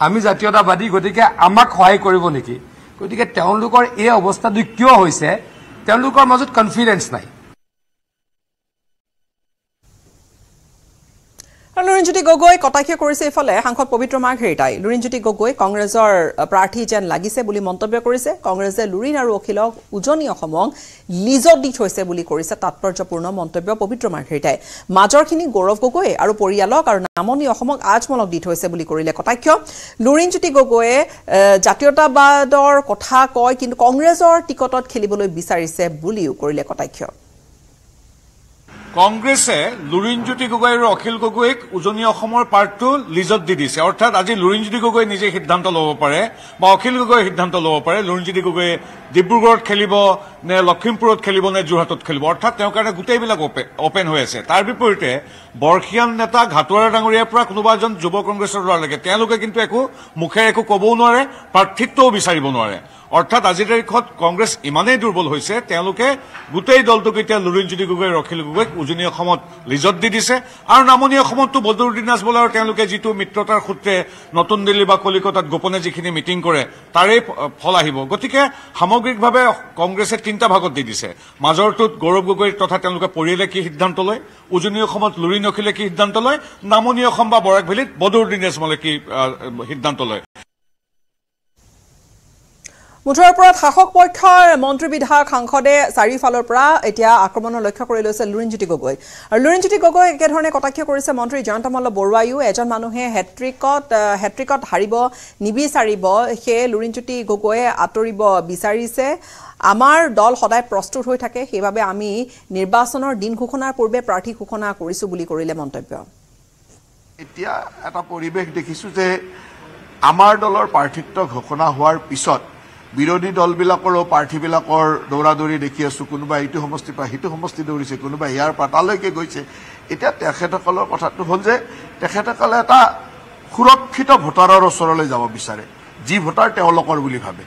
আমি জাতীয়তাবাদী গতিকে আমাক সহায় কৰিব নেকি গতিকে তেওঁলোকৰ এই অৱস্থাটো কিয় হৈছে তেওঁলোকৰ মাজত কনফিডেঞ্চ নাই লুৰিণজ্যোতি গগৈ কটাক্ষ কৰিছে ইফালে সাংসদ পবিত্ৰ মাঘেৰ তাই লুৰিণজ্যোতি গগৈ কংগ্ৰেছৰ প্ৰাৰ্থী যেন লাগিছে বুলি মন্তব্য কৰিছে কংগ্ৰেছে লুৰিণ আৰু অখিলক উজনি অসমক লীজত দি থৈছে বুলি কৰিছে তাৎপৰ্যপূৰ্ণ মন্তব্য পবিত্ৰ মাঘেৰ তাই মাজৰখিনি গৌৰৱ গগৈ আৰু পৰিয়ালক আৰু নামনি অসমক আজমলক দি থৈছে বুলি কৰিলে কটাক্ষ লুৰিণজ্যোতি গগৈয়ে জাতীয়তাবাদৰ কথা কয় কিন্তু কংগ্ৰেছৰ টিকটত খেলিবলৈ বিচাৰিছে বুলিও কৰিলে কটাক্ষ কংগ্ৰেছে লুৰিণজ্যোতি গগৈ আৰু অখিল গগৈক উজনি অসমৰ পাৰ্টটো লিজত দি দিছে অৰ্থাৎ আজি লুৰিণজ্যোতি গগৈ নিজে সিদ্ধান্ত ল'ব পাৰে বা অখিল গগৈয়ে সিদ্ধান্ত ল'ব পাৰে লুৰিণজ্যোতি গগৈয়ে ডিব্ৰুগড়ত খেলিব নে লখিমপুৰত খেলিব নে যোৰহাটত খেলিব অৰ্থাৎ তেওঁৰ কাৰণে গোটেইবিলাক অপেন হৈ আছে তাৰ বিপৰীতে বৰ্ষীয়ান নেতা ঘাটোৱাৰা ডাঙৰীয়াৰ পৰা কোনোবা এজন যুৱ কংগ্ৰেছৰ ল'ৰালৈকে তেওঁলোকে কিন্তু একো মুখেৰে একো কবও নোৱাৰে প্ৰাৰ্থিত্বও বিচাৰিব নোৱাৰে অৰ্থাৎ আজিৰ তাৰিখত কংগ্ৰেছ ইমানেই দুৰ্বল হৈছে তেওঁলোকে গোটেই দলটোক এতিয়া লুৰিণজ্যোতি গগৈ ৰখিল গগৈক উজনি অসমত লিজত দি দিছে আৰু নামনি অসমততো বদৰুদ্দিন আজবল আৰু তেওঁলোকে যিটো মিত্ৰতাৰ সূত্ৰে নতুন দিল্লী বা কলিকতাত গোপনে যিখিনি মিটিং কৰে তাৰেই ফল আহিব গতিকে সামগ্ৰী সামগ্ৰিকভাৱে কংগ্ৰেছে তিনিটা ভাগত দি দিছে মাজৰটোত গৌৰৱ গগৈ তথা তেওঁলোকে পৰিয়ালে কি সিদ্ধান্ত লয় উজনি লুড়ি নখিলে কি সিদ্ধান্ত লয় নামনি অসম বা বরাকভেলীত বদরুদ্দিন এজমলে কি সিদ্ধান্ত লয় মুঠৰ ওপৰত শাসক পক্ষৰ মন্ত্ৰী বিধায়ক সাংসদে চাৰিওফালৰ পৰা এতিয়া আক্ৰমণৰ লক্ষ্য কৰি লৈছে লুৰিণজ্যোতি গগৈ আৰু লুৰিণজ্যোতি গগৈ একেধৰণে কটাক্ষ কৰিছে মন্ত্ৰী জয়ন্ত মল্ল বৰুৱায়ো এজন মানুহে হেট্ৰিকত হেট্ৰিকত হাৰিব নিবিচাৰিব সেয়ে লুৰিণজ্যোতি গগৈয়ে আঁতৰিব বিচাৰিছে আমাৰ দল সদায় প্ৰস্তুত হৈ থাকে সেইবাবে আমি নিৰ্বাচনৰ দিন ঘোষণাৰ পূৰ্বে প্ৰাৰ্থী ঘোষণা কৰিছোঁ বুলি কৰিলে মন্তব্য এতিয়া এটা পৰিৱেশ দেখিছোঁ যে আমাৰ দলৰ প্ৰাৰ্থিত্ব ঘোষণা হোৱাৰ পিছত বিৰোধী দলবিলাকৰো প্ৰাৰ্থীবিলাকৰ দৌৰা দৌৰি দেখি আছো কোনোবা ইটো সমষ্টিৰ পৰা সিটো সমষ্টি দৌৰিছে কোনোবা ইয়াৰ পৰা তালৈকে গৈছে এতিয়া তেখেতসকলৰ কথাটো হ'ল যে তেখেতসকলে এটা সুৰক্ষিত ভোটাৰৰ ওচৰলৈ যাব বিচাৰে যি ভোটাৰ তেওঁলোকৰ বুলি ভাবে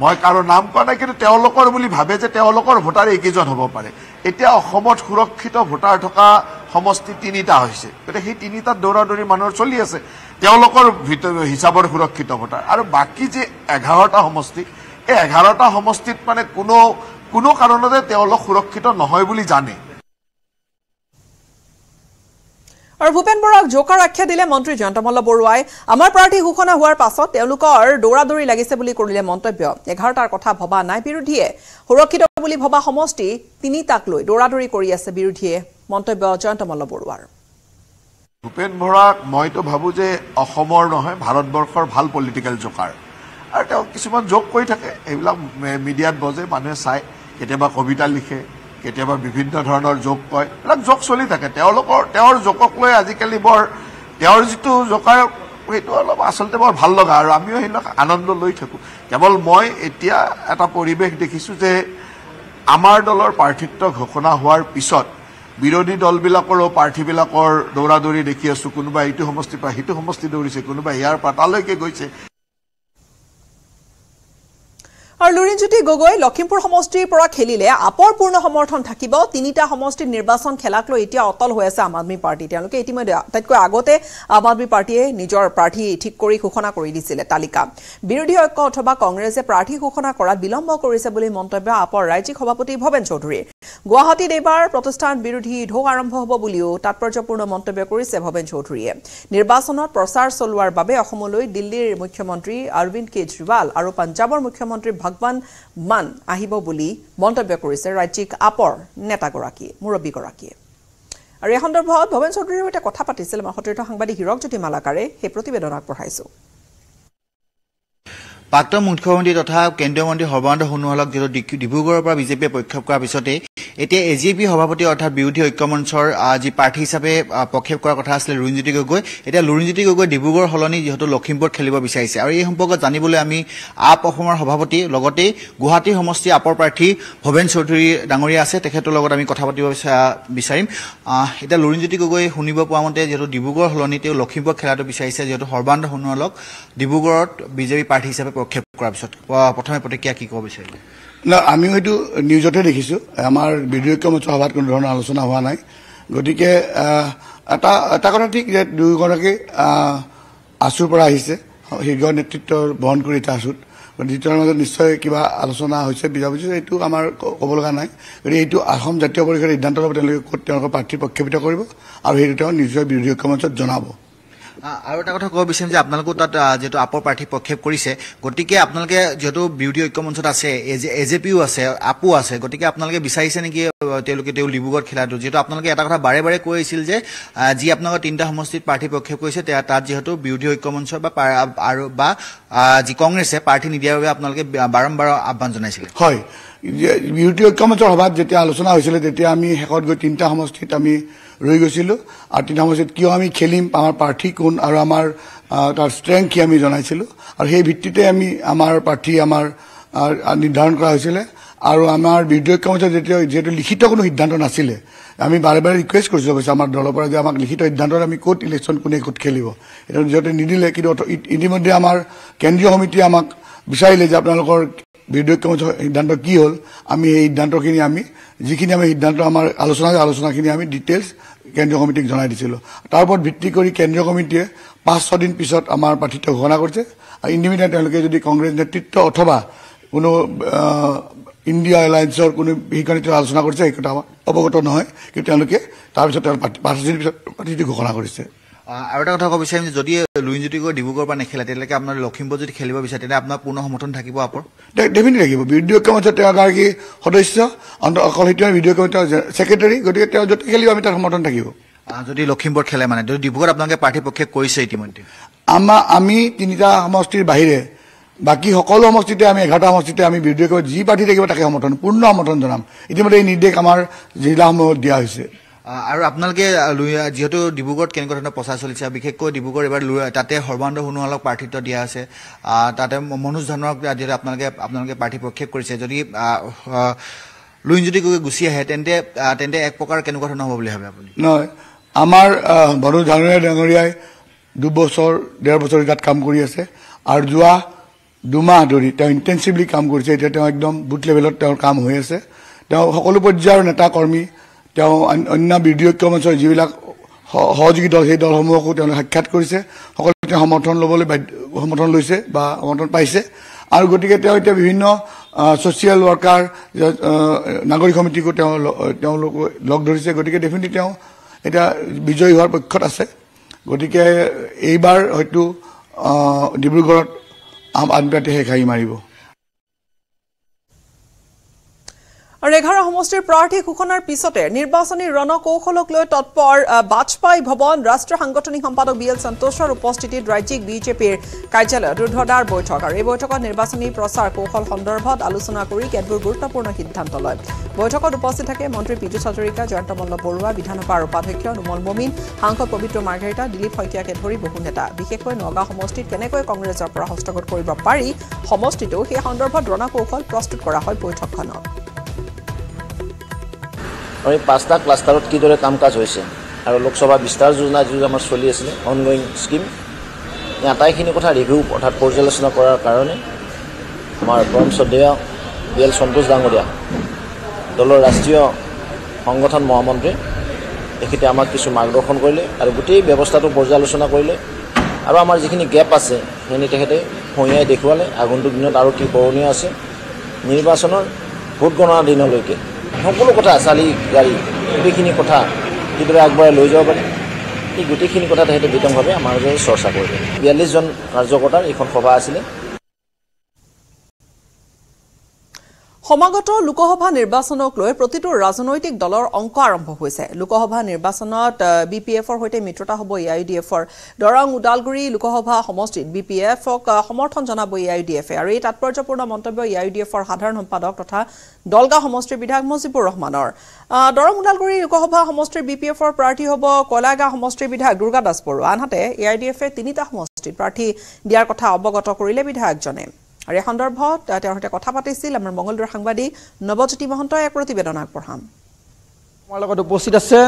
মই কাৰো নাম কোৱা নাই কিন্তু তেওঁলোকৰ বুলি ভাবে যে তেওঁলোকৰ ভোটাৰ এইকেইজন হ'ব পাৰে এতিয়া অসমত সুৰক্ষিত ভোটাৰ থকা সমষ্টি তিনিটা হৈছে গতিকে সেই তিনিটাত দৌৰা দৌৰি মানুহৰ চলি আছে তেওঁলোকৰ ভিতৰত হিচাপৰ সুৰক্ষিত ভোটাৰ আৰু বাকী যে এঘাৰটা সমষ্টি এই এঘাৰটা সমষ্টিত মানে কোনো কোনো কাৰণতে তেওঁলোক সুৰক্ষিত নহয় বুলি জানে আৰু ভূপেন বৰাক জোকাৰ আখ্যা দিলে মন্ত্ৰী জয়ন্তমল্ল বৰুৱাই আমাৰ প্ৰাৰ্থী ঘোষণা হোৱাৰ পাছত তেওঁলোকৰ দৌৰা দৌৰি লাগিছে বুলি কৰিলে মন্তব্য এঘাৰটাৰ কথা ভবা নাই বিৰোধীয়ে সুৰক্ষিত বুলি ভবা সমষ্টি তিনিটাক লৈ দৌৰা দৌৰি কৰি আছে বিৰোধীয়ে মন্তব্য জয়ন্ত মল্ল বৰুৱাৰ ভূপেন বৰাক মইতো ভাবোঁ যে অসমৰ নহয় ভাৰতবৰ্ষৰ ভাল পলিটিকেল জোকাৰ আৰু তেওঁ কিছুমান যোগ কৰি থাকে এইবিলাক মিডিয়াত বজে মানুহে চায় কেতিয়াবা কবিতা লিখে কেতিয়াবা বিভিন্ন ধৰণৰ যোগ কয় এইবিলাক যোগ চলি থাকে তেওঁলোকৰ তেওঁৰ যোগক লৈ আজিকালি বৰ তেওঁৰ যিটো জোকাৰ সেইটো অলপ আচলতে বৰ ভাল লগা আৰু আমিও সেইবিলাক আনন্দ লৈ থাকোঁ কেৱল মই এতিয়া এটা পৰিৱেশ দেখিছোঁ যে আমাৰ দলৰ প্ৰাৰ্থিত্ব ঘোষণা হোৱাৰ পিছত বিৰোধী দলবিলাকৰো প্ৰাৰ্থীবিলাকৰ দৌৰা দৌৰি দেখি আছো কোনোবা এইটো সমষ্টিৰ পৰা সিটো সমষ্টি দৌৰিছে কোনোবাই ইয়াৰ পৰা তালৈকে গৈছে আৰু লুৰিণজ্যোতি গগৈ লখিমপুৰ সমষ্টিৰ পৰা খেলিলে আপৰ পূৰ্ণ সমৰ্থন থাকিব তিনিটা সমষ্টিৰ নিৰ্বাচন খেলাক লৈ এতিয়া অটল হৈ আছে আম আদমী পাৰ্টি তেওঁলোকে ইতিমধ্যে আটাইতকৈ আগতে আম আদমী পাৰ্টীয়ে নিজৰ প্ৰাৰ্থী ঠিক কৰি ঘোষণা কৰি দিছিলে তালিকা বিৰোধী ঐক্য অথবা কংগ্ৰেছে প্ৰাৰ্থী ঘোষণা কৰাত বিলম্ব কৰিছে বুলি মন্তব্য আপৰ ৰাজ্যিক সভাপতি ভৱেন চৌধুৰী গুৱাহাটীত এইবাৰ প্ৰতিষ্ঠান বিৰোধী ঢৌ আৰম্ভ হ'ব বুলিও তাৎপৰ্যপূৰ্ণ মন্তব্য কৰিছে ভৱেন চৌধুৰীয়ে নিৰ্বাচনত প্ৰচাৰ চলোৱাৰ বাবে অসমলৈ দিল্লীৰ মুখ্যমন্ত্ৰী অৰবিন্দ কেজৰিৱাল আৰু পঞ্জাৱৰ মুখ্যমন্ত্ৰী ভগৱান মান আহিব বুলি মন্তব্য কৰিছে ৰাজ্যিক আপৰ নেতাগৰাকীয়ে মুৰব্বীগৰাকীয়ে আৰু এই সন্দৰ্ভত ভৱেন চৌধুৰীৰ সৈতে কথা পাতিছিল আমাৰ সতীৰ্থ সাংবাদিক হীৰকজ্যোতি মালাকাৰে সেই প্ৰতিবেদন আগবঢ়াইছোঁ প্ৰাক্তন মুখ্যমন্ত্ৰী তথা কেন্দ্ৰীয় মন্ত্ৰী সৰ্বানন্দ সোণোৱালক যিহেতু ডিব্ৰুগড়ৰ পৰা বিজেপিয়ে প্ৰক্ষেপ কৰাৰ পিছতে এতিয়া এ জি পি সভাপতি অৰ্থাৎ বিৰোধী ঐক্য মঞ্চৰ যি প্ৰাৰ্থী হিচাপে প্ৰক্ষেপ কৰাৰ কথা আছিলে লুৰিণজ্যোতি গগৈ এতিয়া লুৰিণজ্যোতি গগৈ ডিব্ৰুগড় সলনি যিহেতু লখিমপুৰত খেলিব বিচাৰিছে আৰু এই সম্পৰ্কত জানিবলৈ আমি আপ অসমৰ সভাপতি লগতে গুৱাহাটী সমষ্টিৰ আপৰ প্ৰাৰ্থী ভৱেন চৌধুৰী ডাঙৰীয়া আছে তেখেতৰ লগত আমি কথা পাতিব বিচাৰিম এতিয়া লুৰিণজ্যোতি গগৈ শুনিব পোৱা মতে যিহেতু ডিব্ৰুগড় সলনি তেওঁ লখিমপুৰত খেলাটো বিচাৰিছে যিহেতু সৰ্বানন্দ সোণোৱালক ডিব্ৰুগড়ত বিজেপি প্ৰাৰ্থী হিচাপে পদক্ষেপ কৰাৰ পিছত প্ৰথমে প্ৰতিক্ৰিয়া কি ক'ব বিচাৰিলে না আমিও সেইটো নিউজতে দেখিছোঁ আমাৰ বিধায়কীয় মঞ্চ সভাত কোনো ধৰণৰ আলোচনা হোৱা নাই গতিকে এটা এটা কথা ঠিক যে দুয়োগৰাকী আছুৰ পৰা আহিছে শীৰ্ঘ নেতৃত্ব বহন কৰি এটা আছুত দ্বিতীয়ৰ মাজত নিশ্চয় কিবা আলোচনা হৈছে বুজাবুজি এইটো আমাৰ ক'ব লগা নাই গতিকে এইটো আহোম জাতীয় পৰিষদৰ সিদ্ধান্ত ল'ব তেওঁলোকে ক'ত তেওঁলোকৰ প্ৰাৰ্থী প্ৰক্ষেপিত কৰিব আৰু সেইটো তেওঁ নিজৰ বিধায়কীয় মঞ্চত জনাব আৰু এটা কথা ক'ব বিচাৰিম যে আপোনালোকেও তাত যিহেতু আপৰ প্ৰাৰ্থী প্ৰক্ষেপ কৰিছে গতিকে আপোনালোকে যিহেতু বিউটি ঐক্য মঞ্চত আছে এ জে পিও আছে আপো আছে গতিকে আপোনালোকে বিচাৰিছে নেকি তেওঁলোকে তেওঁ ডিব্ৰুগড় খেলাটো যিহেতু আপোনালোকে এটা কথা বাৰে বাৰে কৈ আহিছিল যে যি আপোনালোকৰ তিনিটা সমষ্টিত প্ৰাৰ্থী প্ৰক্ষেপ কৰিছে তাত যিহেতু বিউটি ঐক্য মঞ্চ বা আৰু বা যি কংগ্ৰেছে প্ৰাৰ্থী নিদিয়াৰ বাবে আপোনালোকে বাৰম্বাৰ আহ্বান জনাইছিলে হয় বিউটি ঐক্য মঞ্চৰ সভাত যেতিয়া আলোচনা হৈছিলে তেতিয়া আমি শেষত গৈ তিনিটা সমষ্টিত আমি ৰৈ গৈছিলোঁ আৰু তিনিটা বজাত কিয় আমি খেলিম আমাৰ প্ৰাৰ্থী কোন আৰু আমাৰ তাৰ ষ্ট্ৰেংথ কি আমি জনাইছিলোঁ আৰু সেই ভিত্তিতে আমি আমাৰ প্ৰাৰ্থী আমাৰ নিৰ্ধাৰণ কৰা হৈছিলে আৰু আমাৰ বিৰোধী কংগ্ৰেছৰ যেতিয়া যিহেতু লিখিত কোনো সিদ্ধান্ত নাছিলে আমি বাৰে বাৰে ৰিকুৱেষ্ট কৰিছোঁ অৱশ্যে আমাৰ দলৰ পৰা যে আমাক লিখিত সিদ্ধান্তত আমি ক'ত ইলেকশ্যন কোনে ক'ত খেলিব এইটো যিহেতু নিদিলে কিন্তু ইতিমধ্যে আমাৰ কেন্দ্ৰীয় সমিতিয়ে আমাক বিচাৰিলে যে আপোনালোকৰ বিৰোধী সিদ্ধান্ত কি হ'ল আমি সেই সিদ্ধান্তখিনি আমি যিখিনি আমি সিদ্ধান্ত আমাৰ আলোচনা আলোচনাখিনি আমি ডিটেইলছ কেন্দ্ৰীয় কমিটিক জনাই দিছিলোঁ তাৰ ওপৰত ভিত্তি কৰি কেন্দ্ৰীয় কমিটিয়ে পাঁচ ছদিন পিছত আমাৰ প্ৰাৰ্থিত্ব ঘোষণা কৰিছে আৰু ইণ্ডিপেণ্ডেণ্ট তেওঁলোকে যদি কংগ্ৰেছ নেতৃত্ব অথবা কোনো ইণ্ডিয়া এলায়েন্সৰ কোনো সেইখনে তেওঁ আলোচনা কৰিছে সেই কথা অৱগত নহয় কিন্তু তেওঁলোকে তাৰপিছত তেওঁ পাঁচদিন পিছত প্ৰাৰ্থিত্ব ঘোষণা কৰিছে আৰু এটা কথা ক'ব বিচাৰিম যে যদি লুইন গৈ ডিব্ৰুগড় পৰা নেখেলে তেতিয়ালৈকে আপোনাৰ লখিমপুৰ যদি খেলিব বিচাৰে তেতিয়া আপোনাৰ পূৰ্ণ সমৰ্থন থাকিব আপোনাৰ ডেফিনেটলি থাকিব বিডিঅ' কমিটিৰ তেওঁ এগৰাকী সদস্য অকল সেইটো বিডিঅ' কমিটিৰ ছেক্ৰেটাৰী গতিকে তেওঁ য'তে খেলিব আমি তাৰ সমৰ্থন থাকিব যদি লখিমপুৰ খেলে মানে যদি ডিব্ৰুগড়ত আপোনালোকে পক্ষে কৰিছে ইতিমধ্যে আমাৰ আমি তিনিটা সমষ্টিৰ বাহিৰে বাকী সকলো সমষ্টিতে আমি এঘাৰটা সমষ্টিতে আমি বিৰোধী কমিটিৰ যি প্ৰাৰ্থী থাকিব তাকে সমৰ্থন পূৰ্ণ সমৰ্থন জনাম ইতিমধ্যে এই নিৰ্দেশ আমাৰ জিলাসমূহত দিয়া হৈছে আৰু আপোনালোকে লুয়া যিহেতু ডিব্ৰুগড়ত কেনেকুৱা ধৰণৰ প্ৰচাৰ চলিছে বিশেষকৈ ডিব্ৰুগড় এবাৰ লুয়া তাতে সৰ্বানন্দ সোণোৱালক প্ৰাৰ্থিত্ব দিয়া আছে তাতে মনোজ ধানক যিহেতু আপোনালোকে আপোনালোকে প্ৰাৰ্থী প্ৰক্ষেপ কৰিছে যদি লুইন যদি গৈ গুচি আহে তেন্তে তেন্তে এক প্ৰকাৰ কেনেকুৱা ধৰণৰ হ'ব বুলি ভাবে আপুনি নহয় আমাৰ মনোজ ধানৰীয়া ডাঙৰীয়াই দুবছৰ ডেৰ বছৰ তাত কাম কৰি আছে আৰু যোৱা দুমাহ ধৰি তেওঁ ইণ্টেনচিভলি কাম কৰিছে এতিয়া তেওঁ একদম বুথ লেভেলত তেওঁৰ কাম হৈ আছে তেওঁ সকলো পৰ্যায়ৰ নেতা কৰ্মী তেওঁ অন্য বিদ্ৰোহীয় মঞ্চৰ যিবিলাক সহযোগী দল সেই দলসমূহকো তেওঁলোকে সাক্ষাৎ কৰিছে সকলোকে তেওঁ সমৰ্থন ল'বলৈ সমৰ্থন লৈছে বা সমৰ্থন পাইছে আৰু গতিকে তেওঁ এতিয়া বিভিন্ন ছ'চিয়েল ৱৰ্কাৰ নাগৰিক সমিতিকো তেওঁ তেওঁলোক লগ ধৰিছে গতিকে ডেফিনেটলি তেওঁ এতিয়া বিজয়ী হোৱাৰ পক্ষত আছে গতিকে এইবাৰ হয়তো ডিব্ৰুগড়ত আম আদমি পাৰ্টীয়ে হাঁহি মাৰিব ৰেঘাৰা সমষ্টিৰ প্ৰাৰ্থী ঘোষণাৰ পিছতে নিৰ্বাচনী ৰণকৌশলক লৈ তৎপৰ বাজপেয়ী ভৱন ৰাষ্ট্ৰীয় সাংগঠনিক সম্পাদক বি এল সন্তোষৰ উপস্থিতিত ৰাজ্যিক বিজেপিৰ কাৰ্যালয়ত ৰুদ্ধদাৰ বৈঠক আৰু এই বৈঠকত নিৰ্বাচনী প্ৰচাৰ কৌশল সন্দৰ্ভত আলোচনা কৰি কেতবোৰ গুৰুত্বপূৰ্ণ সিদ্ধান্ত লয় বৈঠকত উপস্থিত থাকে মন্ত্ৰী পীযুষ হাজৰিকা জয়ন্ত মল্ল বৰুৱা বিধানসভাৰ উপাধ্যক্ষ নোমল মমিন সাংসদ পবিত্ৰ মাৰ্ঘেৰিটা দিলীপ শইকীয়াকে ধৰি বহু নেতা বিশেষকৈ নগাঁও সমষ্টিত কেনেকৈ কংগ্ৰেছৰ পৰা হস্তগত কৰিব পাৰি সমষ্টিতো সেই সন্দৰ্ভত ৰণকৌশল প্ৰস্তুত কৰা হয় বৈঠকখনত আমি পাঁচটা ক্লাষ্টাৰত কিদৰে কাম কাজ হৈছে আৰু লোকসভা বিস্তাৰ যোজনা যিটো আমাৰ চলি আছিলে অনগয়িং স্কিম এই আটাইখিনি কথা ৰিভিউ অৰ্থাৎ পৰ্যালোচনা কৰাৰ কাৰণে আমাৰ পৰমচদেয়া বি এল সন্তোষ ডাঙৰীয়া দলৰ ৰাষ্ট্ৰীয় সংগঠন মহামন্ত্ৰী তেখেতে আমাক কিছু মাৰ্গদৰ্শন কৰিলে আৰু গোটেই ব্যৱস্থাটো পৰ্যালোচনা কৰিলে আৰু আমাৰ যিখিনি গেপ আছে সেইখিনি তেখেতে সঙিয়াই দেখুৱালে আগন্তুক দিনত আৰু কি কৰণীয় আছে নিৰ্বাচনৰ ভোট গণনাৰ দিনলৈকে সকলো কথা চালি গাড়ী গোটেইখিনি কথা কিদৰে আগবঢ়াই লৈ যাব পাৰি এই গোটেইখিনি কথা তেখেতে বিতংভাৱে আমাৰ মাজেৰে চৰ্চা কৰিলে বিয়াল্লিছজন কাৰ্যকৰ্তাৰ এইখন সভা আছিলে সমাগত লোকসভা নিৰ্বাচনক লৈ প্ৰতিটো ৰাজনৈতিক দলৰ অংক আৰম্ভ হৈছে লোকসভা নিৰ্বাচনত বি পি এফৰ সৈতে মিত্ৰতা হ'ব এ আই ডি এফৰ দৰং ওদালগুৰি লোকসভা সমষ্টিত বি পি এফক সমৰ্থন জনাব এ আই ডি এফে আৰু এই তাৎপৰ্যপূৰ্ণ মন্তব্য এ আই ডি এফৰ সাধাৰণ সম্পাদক তথা দলগাঁও সমষ্টিৰ বিধায়ক মজিবুৰ ৰহমানৰ দৰং ওদালগুৰি লোকসভা সমষ্টিৰ বি পি এফৰ প্ৰাৰ্থী হ'ব কয়লাগাঁও সমষ্টিৰ বিধায়ক দুৰ্গা দাস বড়ো আনহাতে এ আই ডি এফে তিনিটা সমষ্টিত প্ৰাৰ্থী দিয়াৰ কথা অৱগত কৰিলে বিধায়কজনে আৰু এই সন্দৰ্ভত তেওঁৰ সৈতে কথা পাতিছিল আমাৰ মংগলদৈৰ সাংবাদিক নৱজ্যোতি মহন্তই এক প্ৰতিবেদন আগবঢ়াম আমাৰ লগত উপস্থিত আছে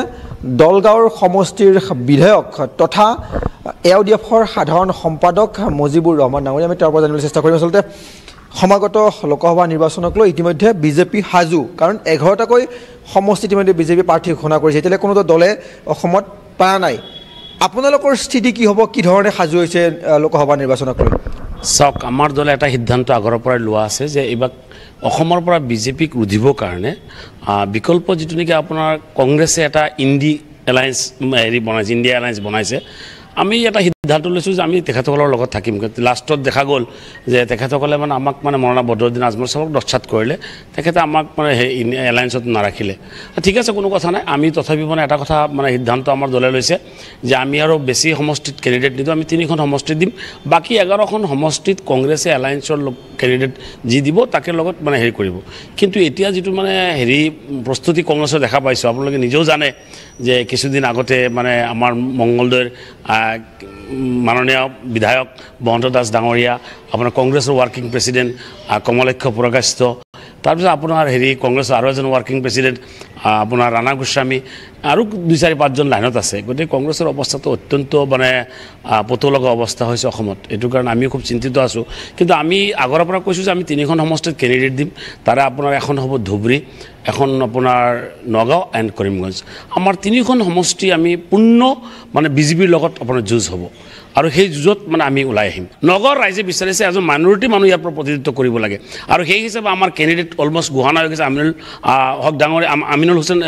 দলগাঁৱৰ সমষ্টিৰ বিধায়ক তথা এ আই ডি এফৰ সাধাৰণ সম্পাদক মজিবুৰ ৰহমান ডাঙৰীয়া আমি তেওঁৰ পৰা জানিবলৈ চেষ্টা কৰিম আচলতে সমাগত লোকসভা নিৰ্বাচনক লৈ ইতিমধ্যে বিজেপি সাজু কাৰণ এঘাৰটাকৈ সমষ্টি ইতিমধ্যে বিজেপি প্ৰাৰ্থী ঘোষণা কৰিছে এতিয়ালৈ কোনো দলে অসমত পৰা নাই আপোনালোকৰ স্থিতি কি হ'ব কি ধৰণে সাজু হৈছে লোকসভা নিৰ্বাচনক লৈ চাওক আমাৰ দলে এটা সিদ্ধান্ত আগৰ পৰাই লোৱা আছে যে এইবাক অসমৰ পৰা বিজেপিক ৰুধিবৰ কাৰণে বিকল্প যিটো নেকি আপোনাৰ কংগ্ৰেছে এটা ইণ্ডি এলায়েঞ্চ হেৰি বনাইছে ইণ্ডিয়া এলায়েন্স বনাইছে আমি এটা সিদ্ধান্ত লৈছোঁ যে আমি তেখেতসকলৰ লগত থাকিম লাষ্টত দেখা গ'ল যে তেখেতসকলে মানে আমাক মানে মৰণা বদ্ৰদিন আজমল চাহক দশাত কৰিলে তেখেতে আমাক মানে সেই এলায়েঞ্চত নাৰাখিলে ঠিক আছে কোনো কথা নাই আমি তথাপিও মানে এটা কথা মানে সিদ্ধান্ত আমাৰ দলে লৈছে যে আমি আৰু বেছি সমষ্টিত কেণ্ডিডেট নিদিওঁ আমি তিনিখন সমষ্টিত দিম বাকী এঘাৰখন সমষ্টিত কংগ্ৰেছে এলায়েঞ্চৰ কেণ্ডিডেট যি দিব তাকে লগত মানে হেৰি কৰিব কিন্তু এতিয়া যিটো মানে হেৰি প্ৰস্তুতি কংগ্ৰেছৰ দেখা পাইছোঁ আপোনালোকে নিজেও জানে যে কিছুদিন আগতে মানে আমাৰ মংগলদৈৰ মাননীয় বিধায়ক মহন্ত দাস ডাঙৰীয়া আপোনাৰ কংগ্ৰেছৰ ৱৰ্কিং প্ৰেচিডেণ্ট কমলক্ষ পুৰকাষ্ট তাৰপিছত আপোনাৰ হেৰি কংগ্ৰেছৰ আৰু এজন ৱৰ্কিং প্ৰেচিডেণ্ট আপোনাৰ ৰাণা গোস্বামী আৰু দুই চাৰি পাঁচজন লাইনত আছে গতিকে কংগ্ৰেছৰ অৱস্থাটো অত্যন্ত মানে পতলগা অৱস্থা হৈছে অসমত এইটো কাৰণে আমিও খুব চিন্তিত আছোঁ কিন্তু আমি আগৰ পৰা কৈছোঁ যে আমি তিনিখন সমষ্টিত কেণ্ডিডেট দিম তাৰে আপোনাৰ এখন হ'ব ধুবুৰী এখন আপোনাৰ নগাঁও এণ্ড কৰিমগঞ্জ আমাৰ তিনিখন সমষ্টি আমি পূৰ্ণ মানে বিজেপিৰ লগত আপোনাৰ যুঁজ হ'ব আৰু সেই যুঁজত মানে আমি ওলাই আহিম নগৰ ৰাইজে বিচাৰিছে এজন মাইনৰিটি মানুহ ইয়াৰ পৰা প্ৰতিনিধিত্ব কৰিব লাগে আৰু সেই হিচাপে আমাৰ কেণ্ডিডেট অলমষ্ট গুহানা হৈ গৈছে আমিনুল হক ডাঙৰীয়া আমিনুল হুছেইন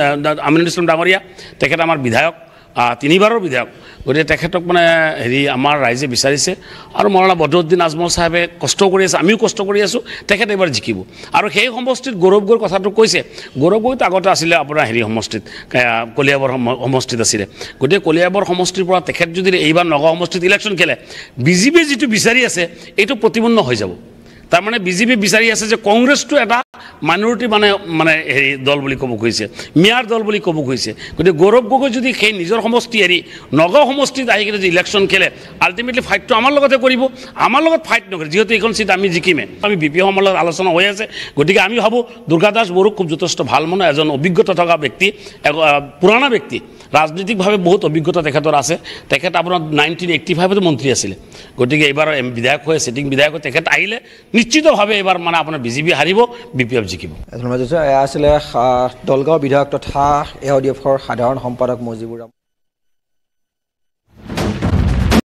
আমিনুল ইছলাম ডাঙৰীয়া তেখেত আমাৰ বিধায়ক তিনিবাৰৰ বিধায়ক গতিকে তেখেতক মানে হেৰি আমাৰ ৰাইজে বিচাৰিছে আৰু মৌলানা বদৰুদ্দিন আজমল চাহেবে কষ্ট কৰি আছে আমিও কষ্ট কৰি আছোঁ তেখেত এইবাৰ জিকিব আৰু সেই সমষ্টিত গৌৰৱ গৈ কথাটো কৈছে গৌৰৱ গৈ আগতে আছিলে আপোনাৰ হেৰি সমষ্টিত কলিয়াবৰ সমষ্টিত আছিলে গতিকে কলিয়াবৰ সমষ্টিৰ পৰা তেখেত যদি এইবাৰ নগাঁও সমষ্টিত ইলেকশ্যন খেলে বিজেপিয়ে যিটো বিচাৰি আছে এইটো প্ৰতিপন্ন হৈ যাব তাৰমানে বিজেপি বিচাৰি আছে যে কংগ্ৰেছটো এটা মাইনৰিটি মানে মানে হেৰি দল বুলি ক'ব খুজিছে মিয়াৰ দল বুলি ক'ব খুজিছে গতিকে গৌৰৱ গগৈ যদি সেই নিজৰ সমষ্টি এৰি নগাঁও সমষ্টিত আহি কিনে যদি ইলেকশ্যন খেলে আল্টিমেটলি ফাইটটো আমাৰ লগতে কৰিব আমাৰ লগত ফাইট নকৰে যিহেতু এইখন চিট আমি জিকিমে আমি বি পি এমৰ লগত আলোচনা হৈ আছে গতিকে আমি ভাবোঁ দুৰ্গা দাস বড়ো খুব যথেষ্ট ভাল মানুহ এজন অভিজ্ঞতা থকা ব্যক্তি পুৰণা ব্যক্তি ৰাজনৈতিকভাৱে বহুত অভিজ্ঞতা তেখেতৰ আছে তেখেত আপোনাৰ নাইনটিন এইটি ফাইভতো মন্ত্ৰী আছিলে গতিকে এইবাৰ বিধায়ক হৈ চিটিং বিধায়ক হৈ তেখেত আহিলে নিশ্চিতভাৱে এইবাৰ মানে আপোনাৰ বিজেপি হাৰিব বি পি এফ জিকিব এয়া আছিলে দলগাঁও বিধায়ক তথা এ অ' ডি এফৰ সাধাৰণ সম্পাদক মজিবুৰ ৰাম